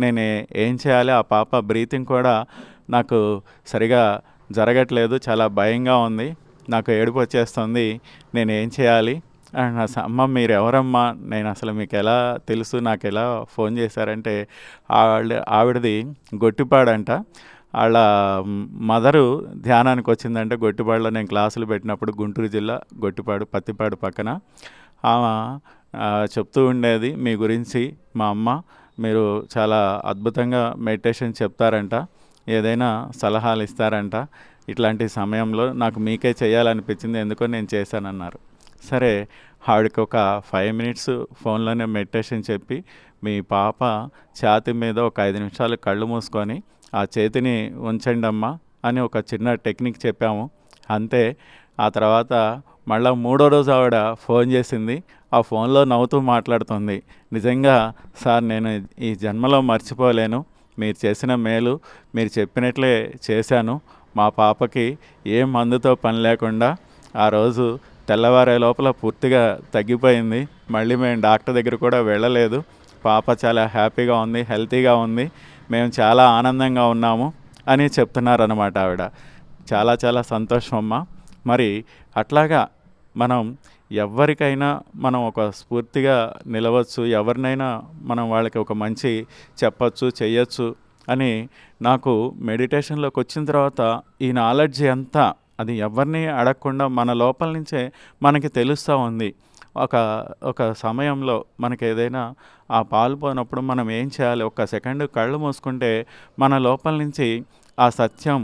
నేను ఏం చేయాలి ఆ పాప బ్రీతింగ్ కూడా నాకు సరిగా జరగట్లేదు చాలా భయంగా ఉంది నాకు ఏడుపు వచ్చేస్తుంది నేను ఏం చేయాలి అండ్ అసలు అమ్మ మీరు ఎవరమ్మా నేను అసలు మీకు ఎలా తెలుసు నాకు ఎలా ఫోన్ చేశారంటే ఆవిడ ఆవిడది గొట్టిపాడంట వాళ్ళ మదరు ధ్యానానికి వచ్చిందంటే గొట్టిపాడులో నేను క్లాసులు పెట్టినప్పుడు గుంటూరు జిల్లా గొట్టిపాడు పత్తిపాడు పక్కన ఆమె చెప్తూ ఉండేది మీ గురించి మా అమ్మ మీరు చాలా అద్భుతంగా మెడిటేషన్ చెప్తారంట ఏదైనా సలహాలు ఇస్తారంట ఇట్లాంటి సమయంలో నాకు మీకే చేయాలనిపించింది ఎందుకో నేను చేశానన్నారు సరే ఆవిడకి ఒక ఫైవ్ మినిట్స్ ఫోన్లోనే మెడిటేషన్ చెప్పి మీ పాప ఛాతి మీద ఒక ఐదు నిమిషాలు కళ్ళు మూసుకొని ఆ చేతిని ఉంచండి అమ్మా అని ఒక చిన్న టెక్నిక్ చెప్పాము అంతే ఆ తర్వాత మళ్ళీ మూడో రోజు ఆవిడ ఫోన్ చేసింది ఆ ఫోన్లో నవ్వుతూ మాట్లాడుతుంది నిజంగా సార్ నేను ఈ జన్మలో మర్చిపోలేను మీరు చేసిన మేలు మీరు చెప్పినట్లే చేశాను మా పాపకి ఏ మందుతో పని లేకుండా ఆ రోజు తెల్లవారే లోపల పూర్తిగా తగ్గిపోయింది మళ్ళీ మేము డాక్టర్ దగ్గర కూడా వెళ్ళలేదు పాప చాలా హ్యాపీగా ఉంది హెల్తీగా ఉంది మేము చాలా ఆనందంగా ఉన్నాము అని చెప్తున్నారనమాట ఆవిడ చాలా చాలా సంతోషం అమ్మ మరి అట్లాగా మనం ఎవరికైనా మనం ఒక స్ఫూర్తిగా నిలవచ్చు ఎవరినైనా మనం వాళ్ళకి ఒక మంచి చెప్పచ్చు చేయొచ్చు అని నాకు మెడిటేషన్లోకి వచ్చిన తర్వాత ఈ నాలెడ్జ్ అంతా అది ఎవరిని అడగకుండా మన లోపల నుంచే మనకి తెలుస్తూ ఉంది ఒక ఒక సమయంలో మనకి ఏదైనా ఆ పాలు పోయినప్పుడు మనం ఏం చేయాలి ఒక సెకండ్ కళ్ళు మూసుకుంటే మన లోపల నుంచి ఆ సత్యం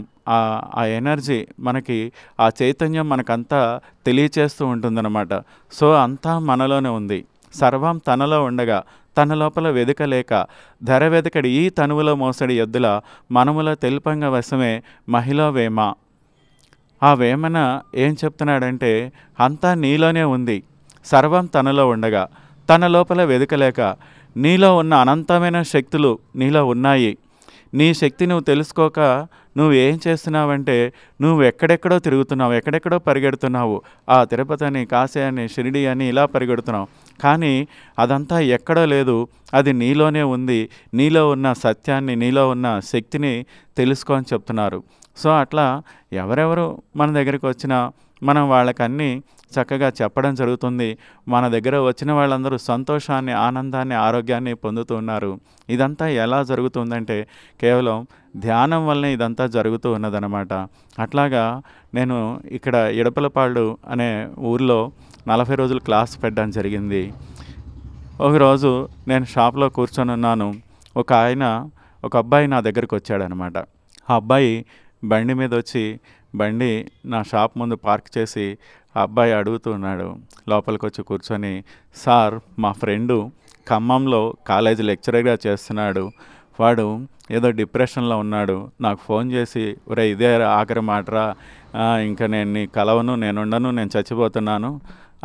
ఆ ఎనర్జీ మనకి ఆ చైతన్యం మనకంతా తెలియచేస్తూ ఉంటుందన్నమాట సో అంతా మనలోనే ఉంది సర్వం తనలో ఉండగా తన లోపల వెదకలేక ధర వెదకడి ఈ తనువులో మోసడి ఎద్దుల మనముల తెలుపంగా వశమే మహిళ వేమ ఆ వేమన ఏం చెప్తున్నాడంటే అంతా నీలోనే ఉంది సర్వం తనలో ఉండగా తన లోపల వెదకలేక నీలో ఉన్న అనంతమైన శక్తులు నీలో ఉన్నాయి నీ శక్తి నువ్వు తెలుసుకోక నువ్వు ఏం చేస్తున్నావంటే నువ్వు ఎక్కడెక్కడో తిరుగుతున్నావు ఎక్కడెక్కడో పరిగెడుతున్నావు ఆ తిరుపతిని కాశీ అని షిరిడి అని ఇలా పరిగెడుతున్నావు కానీ అదంతా ఎక్కడో లేదు అది నీలోనే ఉంది నీలో ఉన్న సత్యాన్ని నీలో ఉన్న శక్తిని తెలుసుకో అని చెప్తున్నారు సో అట్లా ఎవరెవరు మన దగ్గరికి వచ్చినా మనం వాళ్ళకన్నీ చక్కగా చెప్పడం జరుగుతుంది మన దగ్గర వచ్చిన వాళ్ళందరూ సంతోషాన్ని ఆనందాన్ని ఆరోగ్యాన్ని పొందుతూ ఉన్నారు ఇదంతా ఎలా జరుగుతుందంటే కేవలం ధ్యానం వల్లనే ఇదంతా జరుగుతూ ఉన్నదనమాట అట్లాగా నేను ఇక్కడ ఇడపలపాడు అనే ఊర్లో నలభై రోజులు క్లాస్ పెట్టడం జరిగింది ఒకరోజు నేను షాప్లో కూర్చొని ఉన్నాను ఒక ఆయన ఒక అబ్బాయి నా దగ్గరికి వచ్చాడనమాట ఆ అబ్బాయి బండి మీద వచ్చి బండి నా షాప్ ముందు పార్క్ చేసి ఆ అబ్బాయి అడుగుతున్నాడు లోపలికి వచ్చి కూర్చొని సార్ మా ఫ్రెండు ఖమ్మంలో కాలేజీ లెక్చరర్గా చేస్తున్నాడు వాడు ఏదో డిప్రెషన్లో ఉన్నాడు నాకు ఫోన్ చేసి ఒరే ఇదే ఆఖరి మాటరా ఇంకా నేను నీ కలవను నేనుండను నేను చచ్చిపోతున్నాను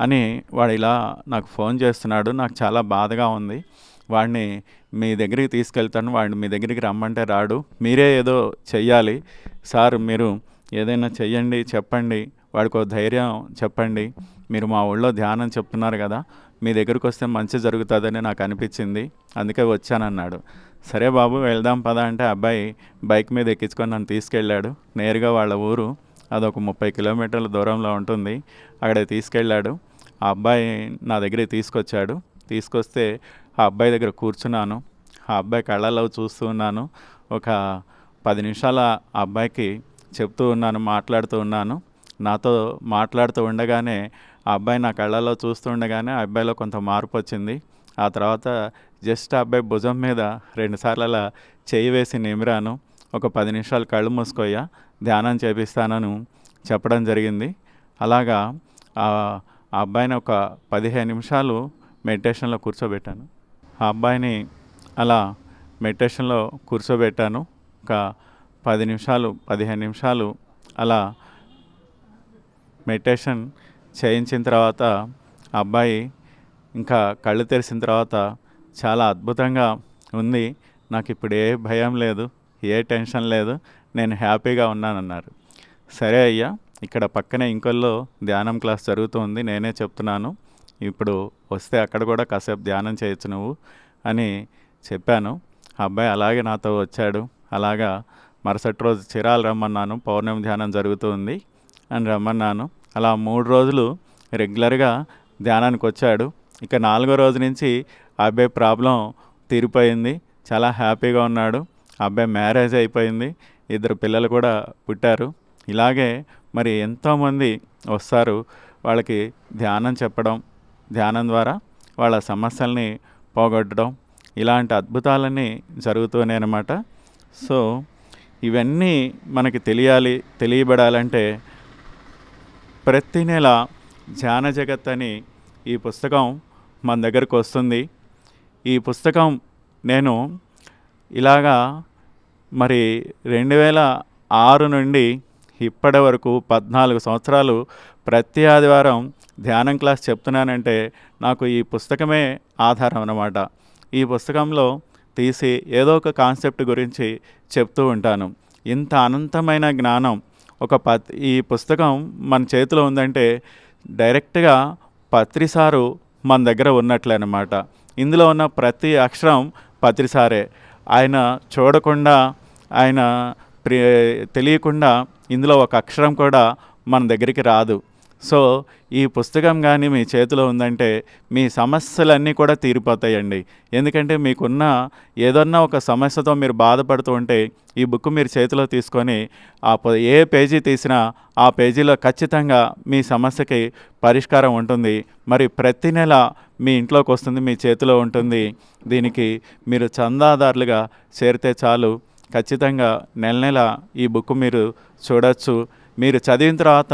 అని వాడు ఇలా నాకు ఫోన్ చేస్తున్నాడు నాకు చాలా బాధగా ఉంది వాడిని మీ దగ్గరికి తీసుకెళ్తాను వాడిని మీ దగ్గరికి రమ్మంటే రాడు మీరే ఏదో చెయ్యాలి సార్ మీరు ఏదైనా చెయ్యండి చెప్పండి వాడికి ధైర్యం చెప్పండి మీరు మా ఊళ్ళో ధ్యానం చెప్తున్నారు కదా మీ దగ్గరికి వస్తే మంచి జరుగుతుందని నాకు అనిపించింది అందుకే వచ్చానన్నాడు సరే బాబు వెళ్దాం పదా అంటే అబ్బాయి బైక్ మీద ఎక్కించుకొని నన్ను తీసుకెళ్ళాడు నేరుగా వాళ్ళ ఊరు అదొక ముప్పై కిలోమీటర్ల దూరంలో ఉంటుంది అక్కడ తీసుకెళ్ళాడు ఆ అబ్బాయి నా దగ్గరికి తీసుకొచ్చాడు తీసుకొస్తే ఆ అబ్బాయి దగ్గర కూర్చున్నాను ఆ అబ్బాయి కళ్ళలో చూస్తూ ఉన్నాను ఒక పది నిమిషాల అబ్బాయికి చెప్తూ ఉన్నాను మాట్లాడుతూ ఉన్నాను నాతో మాట్లాడుతూ ఉండగానే ఆ అబ్బాయి నా కళ్ళలో చూస్తూ ఉండగానే ఆ అబ్బాయిలో కొంత మార్పు వచ్చింది ఆ తర్వాత జస్ట్ ఆ అబ్బాయి భుజం మీద రెండుసార్లు అలా చేయి వేసి నిమిరాను ఒక పది నిమిషాలు కళ్ళు మూసుకోయ్యా ధ్యానం చేపిస్తానను చెప్పడం జరిగింది అలాగా ఆ అబ్బాయిని ఒక పదిహేను నిమిషాలు మెడిటేషన్లో కూర్చోబెట్టాను ఆ అబ్బాయిని అలా మెడిటేషన్లో కూర్చోబెట్టాను ఒక పది నిమిషాలు పదిహేను నిమిషాలు అలా మెడిటేషన్ చేయించిన తర్వాత అబ్బాయి ఇంకా కళ్ళు తెరిచిన తర్వాత చాలా అద్భుతంగా ఉంది నాకు ఇప్పుడు ఏ భయం లేదు ఏ టెన్షన్ లేదు నేను హ్యాపీగా ఉన్నానన్నారు సరే అయ్యా ఇక్కడ పక్కనే ఇంకొల్లో ధ్యానం క్లాస్ జరుగుతుంది నేనే చెప్తున్నాను ఇప్పుడు వస్తే అక్కడ కూడా కాసేపు ధ్యానం చేయొచ్చు నువ్వు అని చెప్పాను అబ్బాయి అలాగే నాతో వచ్చాడు అలాగా మరుసటి రోజు చిరాలు రమ్మన్నాను పౌర్ణమి ధ్యానం జరుగుతుంది అని రమ్మన్నాను అలా మూడు రోజులు రెగ్యులర్గా ధ్యానానికి వచ్చాడు ఇక నాలుగో రోజు నుంచి అబ్బాయి ప్రాబ్లం తీరిపోయింది చాలా హ్యాపీగా ఉన్నాడు అబ్బాయి మ్యారేజ్ అయిపోయింది ఇద్దరు పిల్లలు కూడా పుట్టారు ఇలాగే మరి ఎంతోమంది వస్తారు వాళ్ళకి ధ్యానం చెప్పడం ధ్యానం ద్వారా వాళ్ళ సమస్యల్ని పోగొట్టడం ఇలాంటి అద్భుతాలన్నీ జరుగుతూనే అనమాట సో ఇవన్నీ మనకి తెలియాలి తెలియబడాలంటే ప్రతి నెల ధ్యాన జగత్ అని ఈ పుస్తకం మన దగ్గరకు వస్తుంది ఈ పుస్తకం నేను ఇలాగా మరి రెండు వేల ఆరు నుండి ఇప్పటి వరకు పద్నాలుగు సంవత్సరాలు ప్రతి ఆదివారం ధ్యానం క్లాస్ చెప్తున్నానంటే నాకు ఈ పుస్తకమే ఆధారం అన్నమాట ఈ పుస్తకంలో తీసి ఏదో ఒక కాన్సెప్ట్ గురించి చెప్తూ ఉంటాను ఇంత అనంతమైన జ్ఞానం ఒక పత్ ఈ పుస్తకం మన చేతిలో ఉందంటే డైరెక్ట్గా పత్రిసారు మన దగ్గర ఉన్నట్లే అనమాట ఇందులో ఉన్న ప్రతి అక్షరం పత్రిసారే ఆయన చూడకుండా ఆయన తెలియకుండా ఇందులో ఒక అక్షరం కూడా మన దగ్గరికి రాదు సో ఈ పుస్తకం కానీ మీ చేతిలో ఉందంటే మీ సమస్యలన్నీ కూడా తీరిపోతాయండి ఎందుకంటే మీకున్న ఏదన్నా ఒక సమస్యతో మీరు బాధపడుతూ ఉంటే ఈ బుక్ మీరు చేతిలో తీసుకొని ఆ ఏ పేజీ తీసినా ఆ పేజీలో ఖచ్చితంగా మీ సమస్యకి పరిష్కారం ఉంటుంది మరి ప్రతి నెల మీ ఇంట్లోకి వస్తుంది మీ చేతిలో ఉంటుంది దీనికి మీరు చందాదారులుగా చేరితే చాలు ఖచ్చితంగా నెల నెల ఈ బుక్ మీరు చూడవచ్చు మీరు చదివిన తర్వాత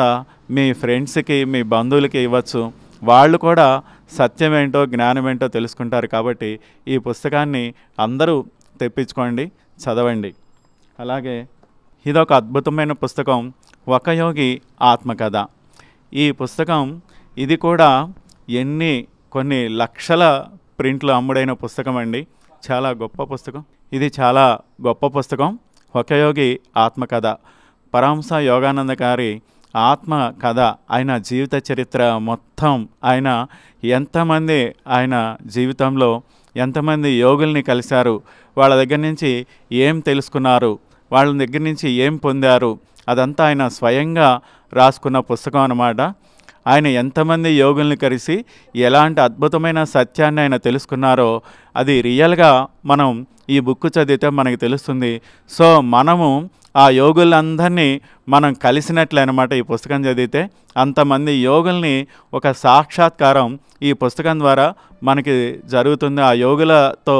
మీ ఫ్రెండ్స్కి మీ బంధువులకి ఇవ్వచ్చు వాళ్ళు కూడా సత్యమేంటో ఏంటో తెలుసుకుంటారు కాబట్టి ఈ పుస్తకాన్ని అందరూ తెప్పించుకోండి చదవండి అలాగే ఇదొక అద్భుతమైన పుస్తకం ఒక యోగి ఆత్మకథ ఈ పుస్తకం ఇది కూడా ఎన్ని కొన్ని లక్షల ప్రింట్లు అమ్ముడైన పుస్తకం అండి చాలా గొప్ప పుస్తకం ఇది చాలా గొప్ప పుస్తకం ఒకయోగి ఆత్మకథ పరహంస యోగానంద గారి ఆత్మ కథ ఆయన జీవిత చరిత్ర మొత్తం ఆయన ఎంతమంది ఆయన జీవితంలో ఎంతమంది యోగుల్ని కలిశారు వాళ్ళ దగ్గర నుంచి ఏం తెలుసుకున్నారు వాళ్ళ దగ్గర నుంచి ఏం పొందారు అదంతా ఆయన స్వయంగా రాసుకున్న పుస్తకం అన్నమాట ఆయన ఎంతమంది యోగుల్ని కలిసి ఎలాంటి అద్భుతమైన సత్యాన్ని ఆయన తెలుసుకున్నారో అది రియల్గా మనం ఈ బుక్ చదివితే మనకి తెలుస్తుంది సో మనము ఆ యోగులందరినీ మనం కలిసినట్లే అనమాట ఈ పుస్తకం చదివితే అంతమంది యోగుల్ని ఒక సాక్షాత్కారం ఈ పుస్తకం ద్వారా మనకి జరుగుతుంది ఆ యోగులతో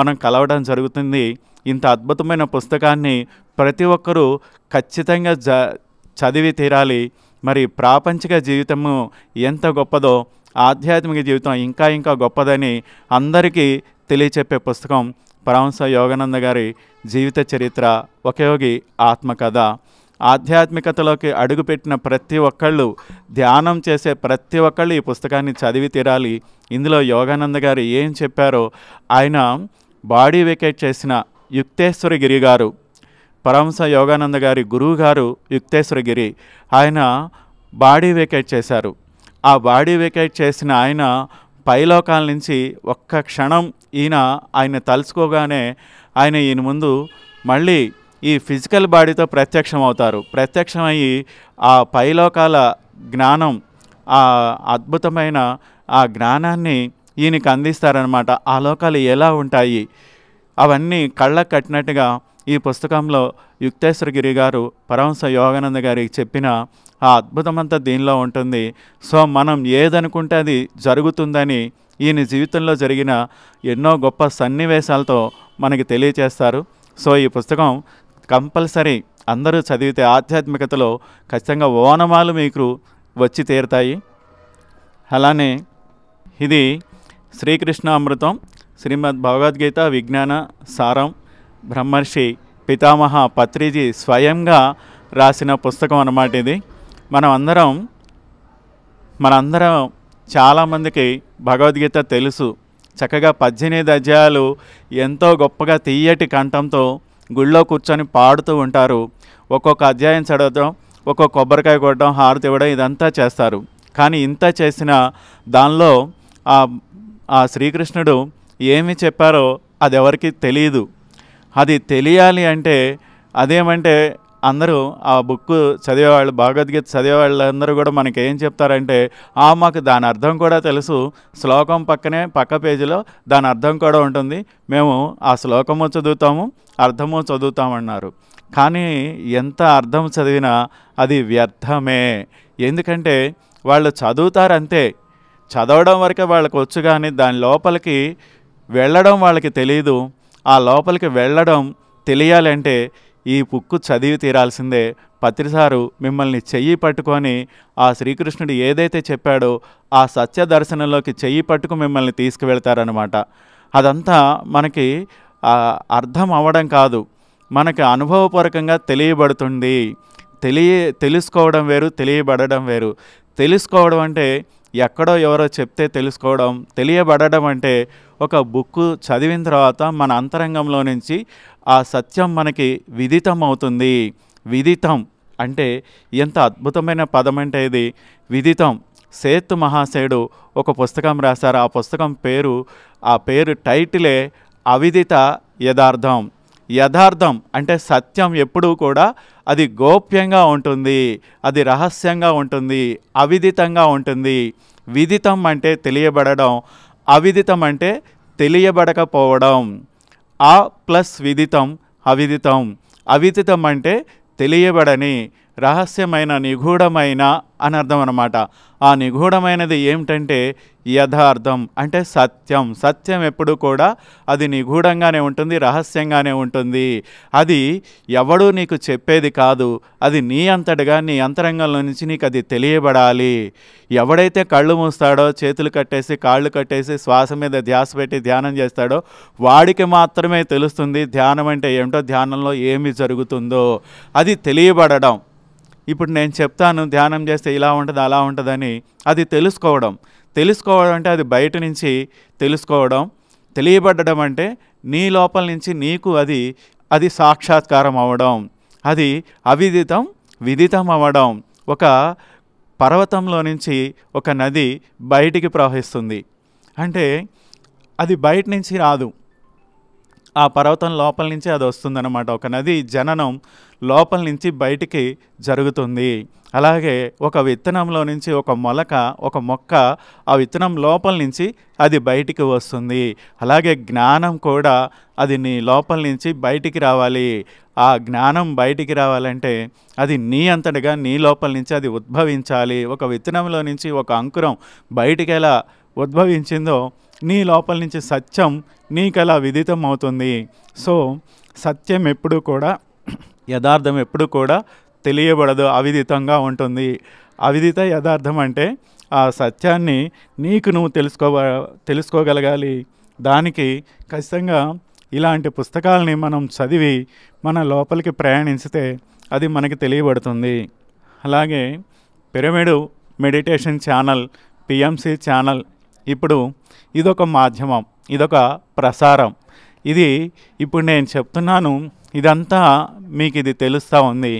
మనం కలవడం జరుగుతుంది ఇంత అద్భుతమైన పుస్తకాన్ని ప్రతి ఒక్కరూ ఖచ్చితంగా చదివి తీరాలి మరి ప్రాపంచిక జీవితము ఎంత గొప్పదో ఆధ్యాత్మిక జీవితం ఇంకా ఇంకా గొప్పదని అందరికీ తెలియచెప్పే పుస్తకం పరమహంస యోగానంద గారి జీవిత చరిత్ర ఒకయోగి ఆత్మకథ ఆధ్యాత్మికతలోకి అడుగుపెట్టిన ప్రతి ఒక్కళ్ళు ధ్యానం చేసే ప్రతి ఒక్కళ్ళు ఈ పుస్తకాన్ని చదివి తీరాలి ఇందులో యోగానంద గారు ఏం చెప్పారో ఆయన బాడీ వికెట్ చేసిన యుక్తేశ్వరగిరి గారు పరమంస యోగానంద గారి గురువు గారు యుక్తేశ్వరగిరి ఆయన బాడీ వేకేట్ చేశారు ఆ బాడీ వేకేట్ చేసిన ఆయన పైలోకాల నుంచి ఒక్క క్షణం ఈయన ఆయన తలుచుకోగానే ఆయన ఈయన ముందు మళ్ళీ ఈ ఫిజికల్ బాడీతో ప్రత్యక్షం అవుతారు ప్రత్యక్షమయ్యి ఆ పైలోకాల జ్ఞానం ఆ అద్భుతమైన ఆ జ్ఞానాన్ని ఈయనకి అందిస్తారనమాట ఆ లోకాలు ఎలా ఉంటాయి అవన్నీ కళ్ళకు కట్టినట్టుగా ఈ పుస్తకంలో యుక్తేశ్వరగిరి గారు పరమశ యోగానంద గారికి చెప్పిన ఆ అద్భుతమంతా దీనిలో ఉంటుంది సో మనం ఏదనుకుంటే అది జరుగుతుందని ఈయన జీవితంలో జరిగిన ఎన్నో గొప్ప సన్నివేశాలతో మనకి తెలియచేస్తారు సో ఈ పుస్తకం కంపల్సరీ అందరూ చదివితే ఆధ్యాత్మికతలో ఖచ్చితంగా ఓనమాలు మీకు వచ్చి తీరుతాయి అలానే ఇది శ్రీకృష్ణ అమృతం శ్రీమద్ భగవద్గీత విజ్ఞాన సారం బ్రహ్మర్షి పితామహ పత్రిజీ స్వయంగా రాసిన పుస్తకం అన్నమాట ఇది మనం అందరం మనందరం చాలామందికి భగవద్గీత తెలుసు చక్కగా పద్దెనిమిది అధ్యాయాలు ఎంతో గొప్పగా తీయటి కంఠంతో గుళ్ళో కూర్చొని పాడుతూ ఉంటారు ఒక్కొక్క అధ్యాయం చదవడం ఒక్కొక్క కొబ్బరికాయ కొట్టడం హారతి ఇవ్వడం ఇదంతా చేస్తారు కానీ ఇంత చేసిన దానిలో ఆ శ్రీకృష్ణుడు ఏమి చెప్పారో అది ఎవరికి తెలియదు అది తెలియాలి అంటే అదేమంటే అందరూ ఆ బుక్ చదివేవాళ్ళు భగవద్గీత అందరూ కూడా మనకి ఏం చెప్తారంటే ఆ మాకు దాని అర్థం కూడా తెలుసు శ్లోకం పక్కనే పక్క పేజీలో దాని అర్థం కూడా ఉంటుంది మేము ఆ శ్లోకము చదువుతాము అర్థము చదువుతామన్నారు కానీ ఎంత అర్థం చదివినా అది వ్యర్థమే ఎందుకంటే వాళ్ళు చదువుతారంతే చదవడం వరకే వాళ్ళకి వచ్చు కానీ దాని లోపలికి వెళ్ళడం వాళ్ళకి తెలియదు ఆ లోపలికి వెళ్ళడం తెలియాలంటే ఈ బుక్కు చదివి తీరాల్సిందే పత్రిసారు మిమ్మల్ని చెయ్యి పట్టుకొని ఆ శ్రీకృష్ణుడు ఏదైతే చెప్పాడో ఆ సత్య దర్శనంలోకి చెయ్యి పట్టుకు మిమ్మల్ని తీసుకువెళ్తారనమాట అదంతా మనకి అర్థం అవ్వడం కాదు మనకి అనుభవపూర్వకంగా తెలియబడుతుంది తెలియ తెలుసుకోవడం వేరు తెలియబడడం వేరు తెలుసుకోవడం అంటే ఎక్కడో ఎవరో చెప్తే తెలుసుకోవడం తెలియబడడం అంటే ఒక బుక్ చదివిన తర్వాత మన అంతరంగంలో నుంచి ఆ సత్యం మనకి విదితం అవుతుంది విదితం అంటే ఎంత అద్భుతమైన పదం అంటే ఇది విదితం సేత్ మహాశయుడు ఒక పుస్తకం రాశారు ఆ పుస్తకం పేరు ఆ పేరు టైటిలే అవిదిత యథార్థం యథార్థం అంటే సత్యం ఎప్పుడూ కూడా అది గోప్యంగా ఉంటుంది అది రహస్యంగా ఉంటుంది అవిదితంగా ఉంటుంది విదితం అంటే తెలియబడడం అవిదితం అంటే తెలియబడకపోవడం ఆ ప్లస్ విదితం అవిదితం అవిదితం అంటే తెలియబడని రహస్యమైన నిగూఢమైన అని అర్థం అనమాట ఆ నిగూఢమైనది ఏమిటంటే యథార్థం అంటే సత్యం సత్యం ఎప్పుడు కూడా అది నిగూఢంగానే ఉంటుంది రహస్యంగానే ఉంటుంది అది ఎవడూ నీకు చెప్పేది కాదు అది నీ అంతటగా నీ అంతరంగంలో నుంచి నీకు అది తెలియబడాలి ఎవడైతే కళ్ళు మూస్తాడో చేతులు కట్టేసి కాళ్ళు కట్టేసి శ్వాస మీద ధ్యాస పెట్టి ధ్యానం చేస్తాడో వాడికి మాత్రమే తెలుస్తుంది ధ్యానం అంటే ఏమిటో ధ్యానంలో ఏమి జరుగుతుందో అది తెలియబడడం ఇప్పుడు నేను చెప్తాను ధ్యానం చేస్తే ఇలా ఉంటుంది అలా ఉంటుందని అది తెలుసుకోవడం తెలుసుకోవడం అంటే అది బయట నుంచి తెలుసుకోవడం తెలియబడ్డడం అంటే నీ లోపల నుంచి నీకు అది అది సాక్షాత్కారం అవ్వడం అది అవిదితం విదితం అవ్వడం ఒక పర్వతంలో నుంచి ఒక నది బయటికి ప్రవహిస్తుంది అంటే అది బయట నుంచి రాదు ఆ పర్వతం లోపల నుంచి అది వస్తుందన్నమాట ఒక నది జననం లోపల నుంచి బయటికి జరుగుతుంది అలాగే ఒక విత్తనంలో నుంచి ఒక మొలక ఒక మొక్క ఆ విత్తనం లోపల నుంచి అది బయటికి వస్తుంది అలాగే జ్ఞానం కూడా అది నీ లోపల నుంచి బయటికి రావాలి ఆ జ్ఞానం బయటికి రావాలంటే అది నీ అంతటగా నీ లోపల నుంచి అది ఉద్భవించాలి ఒక విత్తనంలో నుంచి ఒక అంకురం బయటికి ఎలా ఉద్భవించిందో నీ లోపల నుంచి సత్యం నీకు అలా విదితం అవుతుంది సో సత్యం ఎప్పుడు కూడా యథార్థం ఎప్పుడు కూడా తెలియబడదు అవిదితంగా ఉంటుంది అవిదిత యథార్థం అంటే ఆ సత్యాన్ని నీకు నువ్వు తెలుసుకో తెలుసుకోగలగాలి దానికి ఖచ్చితంగా ఇలాంటి పుస్తకాలని మనం చదివి మన లోపలికి ప్రయాణించితే అది మనకి తెలియబడుతుంది అలాగే pyramid meditation channel PMC channel ఇప్పుడు ఇదొక మాధ్యమం ఇదొక ప్రసారం ఇది ఇప్పుడు నేను చెప్తున్నాను ఇదంతా మీకు ఇది తెలుస్తూ ఉంది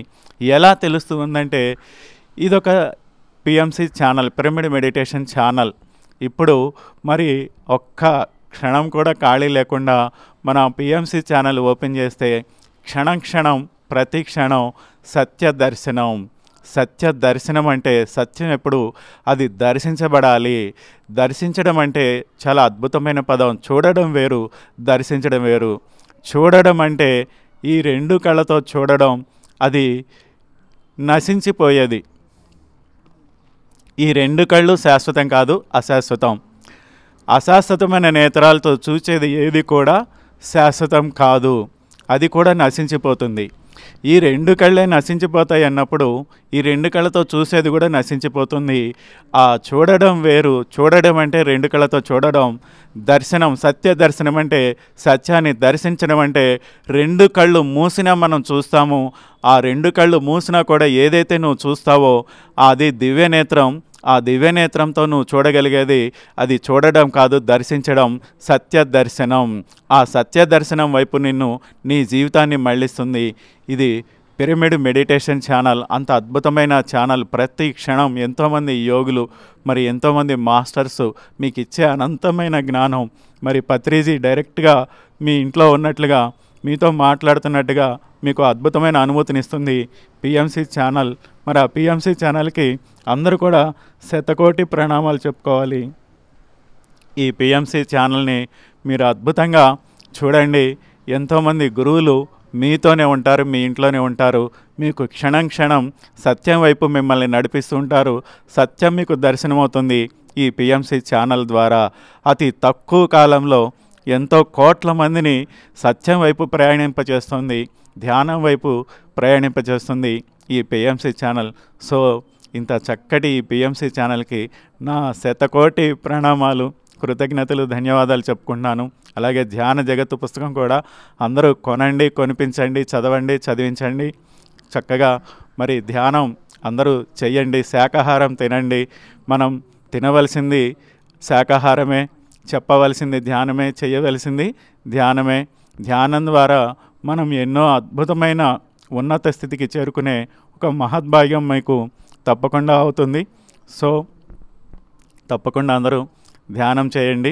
ఎలా తెలుస్తూ ఉందంటే ఇదొక PMC channel pyramid meditation channel ఇప్పుడు మరి ఒక్క క్షణం కూడా ఖాళీ లేకుండా మన పిఎంసి ఛానల్ ఓపెన్ చేస్తే క్షణం క్షణం ప్రతి క్షణం సత్య దర్శనం సత్య దర్శనం అంటే సత్యం ఎప్పుడు అది దర్శించబడాలి దర్శించడం అంటే చాలా అద్భుతమైన పదం చూడడం వేరు దర్శించడం వేరు చూడడం అంటే ఈ రెండు కళ్ళతో చూడడం అది నశించిపోయేది ఈ రెండు కళ్ళు శాశ్వతం కాదు అశాశ్వతం అశాశ్వతమైన నేత్రాలతో చూసేది ఏది కూడా శాశ్వతం కాదు అది కూడా నశించిపోతుంది ఈ రెండు కళ్ళే నశించిపోతాయి అన్నప్పుడు ఈ రెండు కళ్ళతో చూసేది కూడా నశించిపోతుంది ఆ చూడడం వేరు చూడడం అంటే రెండు కళ్ళతో చూడడం దర్శనం సత్య దర్శనం అంటే సత్యాన్ని దర్శించడం అంటే రెండు కళ్ళు మూసినా మనం చూస్తాము ఆ రెండు కళ్ళు మూసినా కూడా ఏదైతే నువ్వు చూస్తావో అది దివ్యనేత్రం ఆ దివ్యనేత్రంతో నువ్వు చూడగలిగేది అది చూడడం కాదు దర్శించడం సత్య దర్శనం ఆ సత్య దర్శనం వైపు నిన్ను నీ జీవితాన్ని మళ్ళిస్తుంది ఇది పిరమిడ్ మెడిటేషన్ ఛానల్ అంత అద్భుతమైన ఛానల్ ప్రతి క్షణం ఎంతోమంది యోగులు మరి ఎంతోమంది మాస్టర్స్ మీకు ఇచ్చే అనంతమైన జ్ఞానం మరి పత్రిజీ డైరెక్ట్గా మీ ఇంట్లో ఉన్నట్లుగా మీతో మాట్లాడుతున్నట్టుగా మీకు అద్భుతమైన ఇస్తుంది పిఎంసి ఛానల్ మరి ఆ పిఎంసి ఛానల్కి అందరూ కూడా శతకోటి ప్రణామాలు చెప్పుకోవాలి ఈ పిఎంసి ఛానల్ని మీరు అద్భుతంగా చూడండి ఎంతోమంది గురువులు మీతోనే ఉంటారు మీ ఇంట్లోనే ఉంటారు మీకు క్షణం క్షణం సత్యం వైపు మిమ్మల్ని నడిపిస్తూ ఉంటారు సత్యం మీకు దర్శనమవుతుంది ఈ పిఎంసి ఛానల్ ద్వారా అతి తక్కువ కాలంలో ఎంతో కోట్ల మందిని సత్యం వైపు ప్రయాణింపచేస్తుంది ధ్యానం వైపు ప్రయాణింపచేస్తుంది ఈ పిఎంసి ఛానల్ సో ఇంత చక్కటి ఈ పిఎంసి ఛానల్కి నా శతకోటి ప్రణామాలు కృతజ్ఞతలు ధన్యవాదాలు చెప్పుకుంటున్నాను అలాగే ధ్యాన జగత్తు పుస్తకం కూడా అందరూ కొనండి కొనిపించండి చదవండి చదివించండి చక్కగా మరి ధ్యానం అందరూ చేయండి శాకాహారం తినండి మనం తినవలసింది శాకాహారమే చెప్పవలసింది ధ్యానమే చేయవలసింది ధ్యానమే ధ్యానం ద్వారా మనం ఎన్నో అద్భుతమైన ఉన్నత స్థితికి చేరుకునే ఒక మహద్భాగ్యం మీకు తప్పకుండా అవుతుంది సో తప్పకుండా అందరూ ధ్యానం చేయండి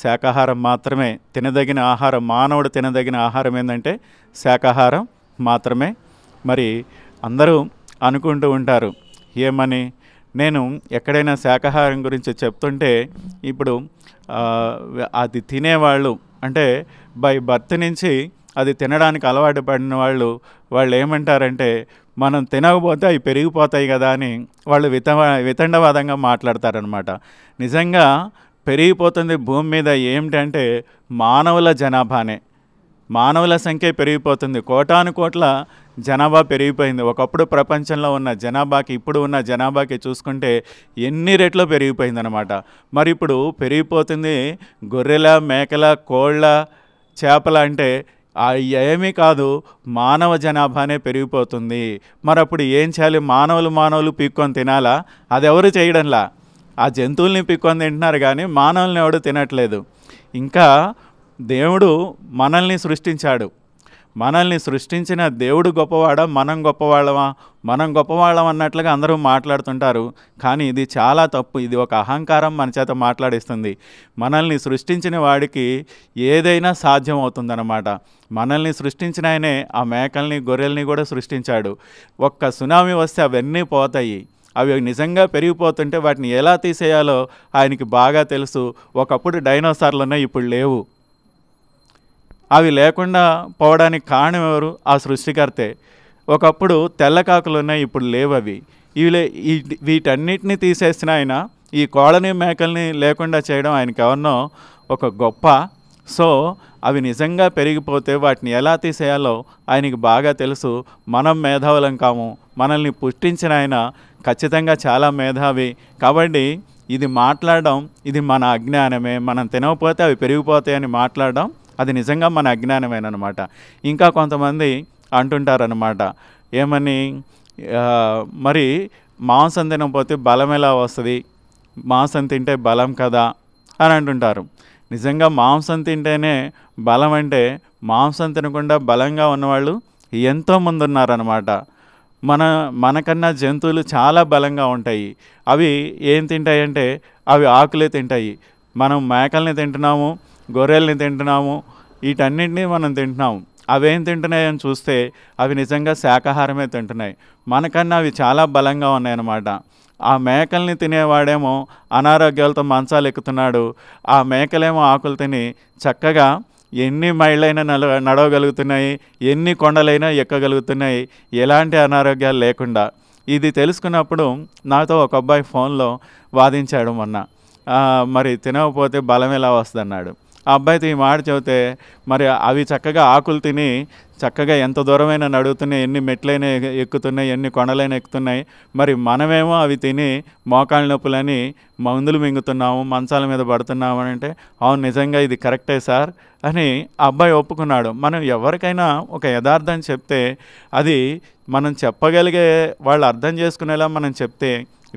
శాకాహారం మాత్రమే తినదగిన ఆహారం మానవుడు తినదగిన ఆహారం ఏంటంటే శాకాహారం మాత్రమే మరి అందరూ అనుకుంటూ ఉంటారు ఏమని నేను ఎక్కడైనా శాకాహారం గురించి చెప్తుంటే ఇప్పుడు అది తినేవాళ్ళు అంటే బై బర్త్ నుంచి అది తినడానికి అలవాటు పడిన వాళ్ళు వాళ్ళు ఏమంటారంటే మనం తినకపోతే అవి పెరిగిపోతాయి కదా అని వాళ్ళు విత వితండవాదంగా మాట్లాడతారనమాట నిజంగా పెరిగిపోతుంది భూమి మీద ఏమిటంటే మానవుల జనాభానే మానవుల సంఖ్య పెరిగిపోతుంది కోటాను కోట్ల జనాభా పెరిగిపోయింది ఒకప్పుడు ప్రపంచంలో ఉన్న జనాభాకి ఇప్పుడు ఉన్న జనాభాకి చూసుకుంటే ఎన్ని రెట్లు పెరిగిపోయింది అనమాట మరి ఇప్పుడు పెరిగిపోతుంది గొర్రెల మేకల కోళ్ళ చేపల అంటే ఏమీ కాదు మానవ జనాభానే పెరిగిపోతుంది మరి అప్పుడు ఏం చేయాలి మానవులు మానవులు పీక్కొని తినాలా అది ఎవరు చేయడంలా ఆ జంతువుల్ని పీక్కొని తింటున్నారు కానీ మానవుల్ని ఎవడు తినట్లేదు ఇంకా దేవుడు మనల్ని సృష్టించాడు మనల్ని సృష్టించిన దేవుడు గొప్పవాడా మనం గొప్పవాళ్ళమా మనం గొప్పవాళ్ళం అన్నట్లుగా అందరూ మాట్లాడుతుంటారు కానీ ఇది చాలా తప్పు ఇది ఒక అహంకారం మన చేత మాట్లాడిస్తుంది మనల్ని సృష్టించిన వాడికి ఏదైనా సాధ్యం అవుతుందన్నమాట మనల్ని సృష్టించిన ఆయనే ఆ మేకల్ని గొర్రెల్ని కూడా సృష్టించాడు ఒక్క సునామీ వస్తే అవన్నీ పోతాయి అవి నిజంగా పెరిగిపోతుంటే వాటిని ఎలా తీసేయాలో ఆయనకి బాగా తెలుసు ఒకప్పుడు డైనోసార్లు ఉన్నాయి ఇప్పుడు లేవు అవి లేకుండా పోవడానికి కారణం ఎవరు ఆ సృష్టికర్తే ఒకప్పుడు తెల్లకాకులు ఉన్నాయి ఇప్పుడు లేవు అవి ఇవి వీటన్నిటిని తీసేసిన ఆయన ఈ కోడని మేకల్ని లేకుండా చేయడం ఆయనకి ఎవరినో ఒక గొప్ప సో అవి నిజంగా పెరిగిపోతే వాటిని ఎలా తీసేయాలో ఆయనకి బాగా తెలుసు మనం మేధావులం కాము మనల్ని పుష్టించిన ఆయన ఖచ్చితంగా చాలా మేధావి కాబట్టి ఇది మాట్లాడడం ఇది మన అజ్ఞానమే మనం తినకపోతే అవి పెరిగిపోతాయని మాట్లాడడం అది నిజంగా మన అజ్ఞానమేనమాట ఇంకా కొంతమంది అంటుంటారనమాట ఏమని మరి మాంసం తినకపోతే బలం ఎలా వస్తుంది మాంసం తింటే బలం కదా అని అంటుంటారు నిజంగా మాంసం తింటేనే బలం అంటే మాంసం తినకుండా బలంగా ఉన్నవాళ్ళు ఎంతోమంది ఉన్నారనమాట మన మనకన్నా జంతువులు చాలా బలంగా ఉంటాయి అవి ఏం తింటాయంటే అవి ఆకులే తింటాయి మనం మేకల్ని తింటున్నాము గొర్రెల్ని తింటున్నాము వీటన్నింటినీ మనం తింటున్నాము అవేం అని చూస్తే అవి నిజంగా శాకాహారమే తింటున్నాయి మనకన్నా అవి చాలా బలంగా ఉన్నాయన్నమాట ఆ మేకల్ని తినేవాడేమో అనారోగ్యాలతో మంచాలు ఎక్కుతున్నాడు ఆ మేకలేమో ఆకులు తిని చక్కగా ఎన్ని మైళ్ళైనా నడ నడవగలుగుతున్నాయి ఎన్ని కొండలైనా ఎక్కగలుగుతున్నాయి ఎలాంటి అనారోగ్యాలు లేకుండా ఇది తెలుసుకున్నప్పుడు నాతో ఒక అబ్బాయి ఫోన్లో వాదించాడు మొన్న మరి తినకపోతే బలం ఎలా వస్తుంది అన్నాడు ఆ అబ్బాయితో ఈ మాట చెబితే మరి అవి చక్కగా ఆకులు తిని చక్కగా ఎంత దూరమైన నడుగుతున్నాయి ఎన్ని మెట్లైన ఎక్కుతున్నాయి ఎన్ని కొండలైన ఎక్కుతున్నాయి మరి మనమేమో అవి తిని మోకాళ్ళ నొప్పులని మందులు మింగుతున్నాము మంచాల మీద పడుతున్నాము అని అంటే అవును నిజంగా ఇది కరెక్టే సార్ అని అబ్బాయి ఒప్పుకున్నాడు మనం ఎవరికైనా ఒక యథార్థం చెప్తే అది మనం చెప్పగలిగే వాళ్ళు అర్థం చేసుకునేలా మనం చెప్తే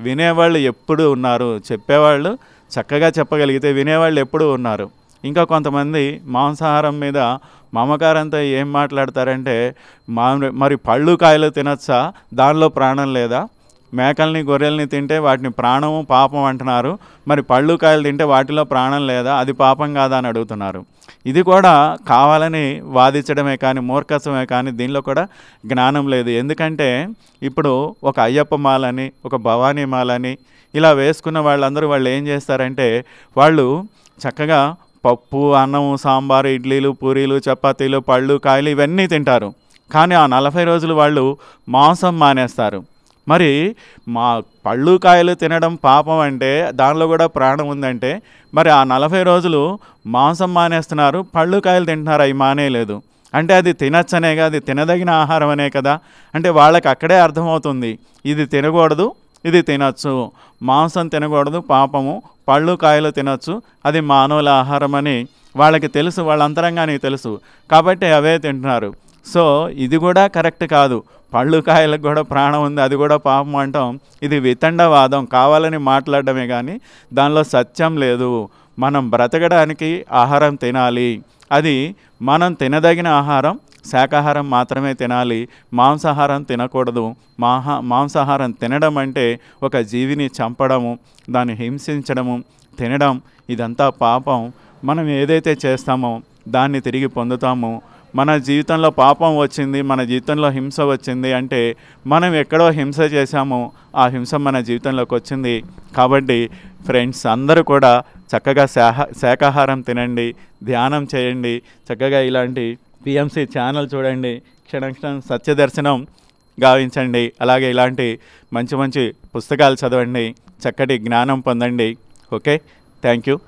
వినేవాళ్ళు ఎప్పుడు ఉన్నారు చెప్పేవాళ్ళు చక్కగా చెప్పగలిగితే వినేవాళ్ళు ఎప్పుడూ ఉన్నారు ఇంకా కొంతమంది మాంసాహారం మీద మమకారంతో ఏం మాట్లాడతారంటే మా మరి పళ్ళు కాయలు తినచ్చా దానిలో ప్రాణం లేదా మేకల్ని గొర్రెల్ని తింటే వాటిని ప్రాణము పాపం అంటున్నారు మరి పళ్ళు కాయలు తింటే వాటిలో ప్రాణం లేదా అది పాపం కాదా అని అడుగుతున్నారు ఇది కూడా కావాలని వాదించడమే కానీ మూర్ఖత్వమే కానీ దీనిలో కూడా జ్ఞానం లేదు ఎందుకంటే ఇప్పుడు ఒక అయ్యప్ప మాలని ఒక భవానీ మాలని ఇలా వేసుకున్న వాళ్ళందరూ వాళ్ళు ఏం చేస్తారంటే వాళ్ళు చక్కగా పప్పు అన్నం సాంబార్ ఇడ్లీలు పూరీలు చపాతీలు పళ్ళు కాయలు ఇవన్నీ తింటారు కానీ ఆ నలభై రోజులు వాళ్ళు మాంసం మానేస్తారు మరి మా పళ్ళు కాయలు తినడం పాపం అంటే దానిలో కూడా ప్రాణం ఉందంటే మరి ఆ నలభై రోజులు మాంసం మానేస్తున్నారు పళ్ళు కాయలు తింటున్నారు అవి మానేయలేదు అంటే అది తినచ్చనే కదా అది తినదగిన ఆహారం అనే కదా అంటే వాళ్ళకి అక్కడే అర్థమవుతుంది ఇది తినకూడదు ఇది తినచ్చు మాంసం తినకూడదు పాపము పళ్ళు కాయలు తినొచ్చు అది మానవుల ఆహారం అని వాళ్ళకి తెలుసు వాళ్ళ అంతరంగానికి తెలుసు కాబట్టి అవే తింటున్నారు సో ఇది కూడా కరెక్ట్ కాదు పళ్ళు కాయలకు కూడా ప్రాణం ఉంది అది కూడా పాపం అంటాం ఇది వితండవాదం కావాలని మాట్లాడడమే కానీ దానిలో సత్యం లేదు మనం బ్రతకడానికి ఆహారం తినాలి అది మనం తినదగిన ఆహారం శాకాహారం మాత్రమే తినాలి మాంసాహారం తినకూడదు మాహా మాంసాహారం తినడం అంటే ఒక జీవిని చంపడము దాన్ని హింసించడము తినడం ఇదంతా పాపం మనం ఏదైతే చేస్తామో దాన్ని తిరిగి పొందుతాము మన జీవితంలో పాపం వచ్చింది మన జీవితంలో హింస వచ్చింది అంటే మనం ఎక్కడో హింస చేశామో ఆ హింస మన జీవితంలోకి వచ్చింది కాబట్టి ఫ్రెండ్స్ అందరూ కూడా చక్కగా శాహ శాకాహారం తినండి ధ్యానం చేయండి చక్కగా ఇలాంటి పిఎంసి ఛానల్ చూడండి క్షణం క్షణం సత్యదర్శనం గావించండి అలాగే ఇలాంటి మంచి మంచి పుస్తకాలు చదవండి చక్కటి జ్ఞానం పొందండి ఓకే థ్యాంక్ యూ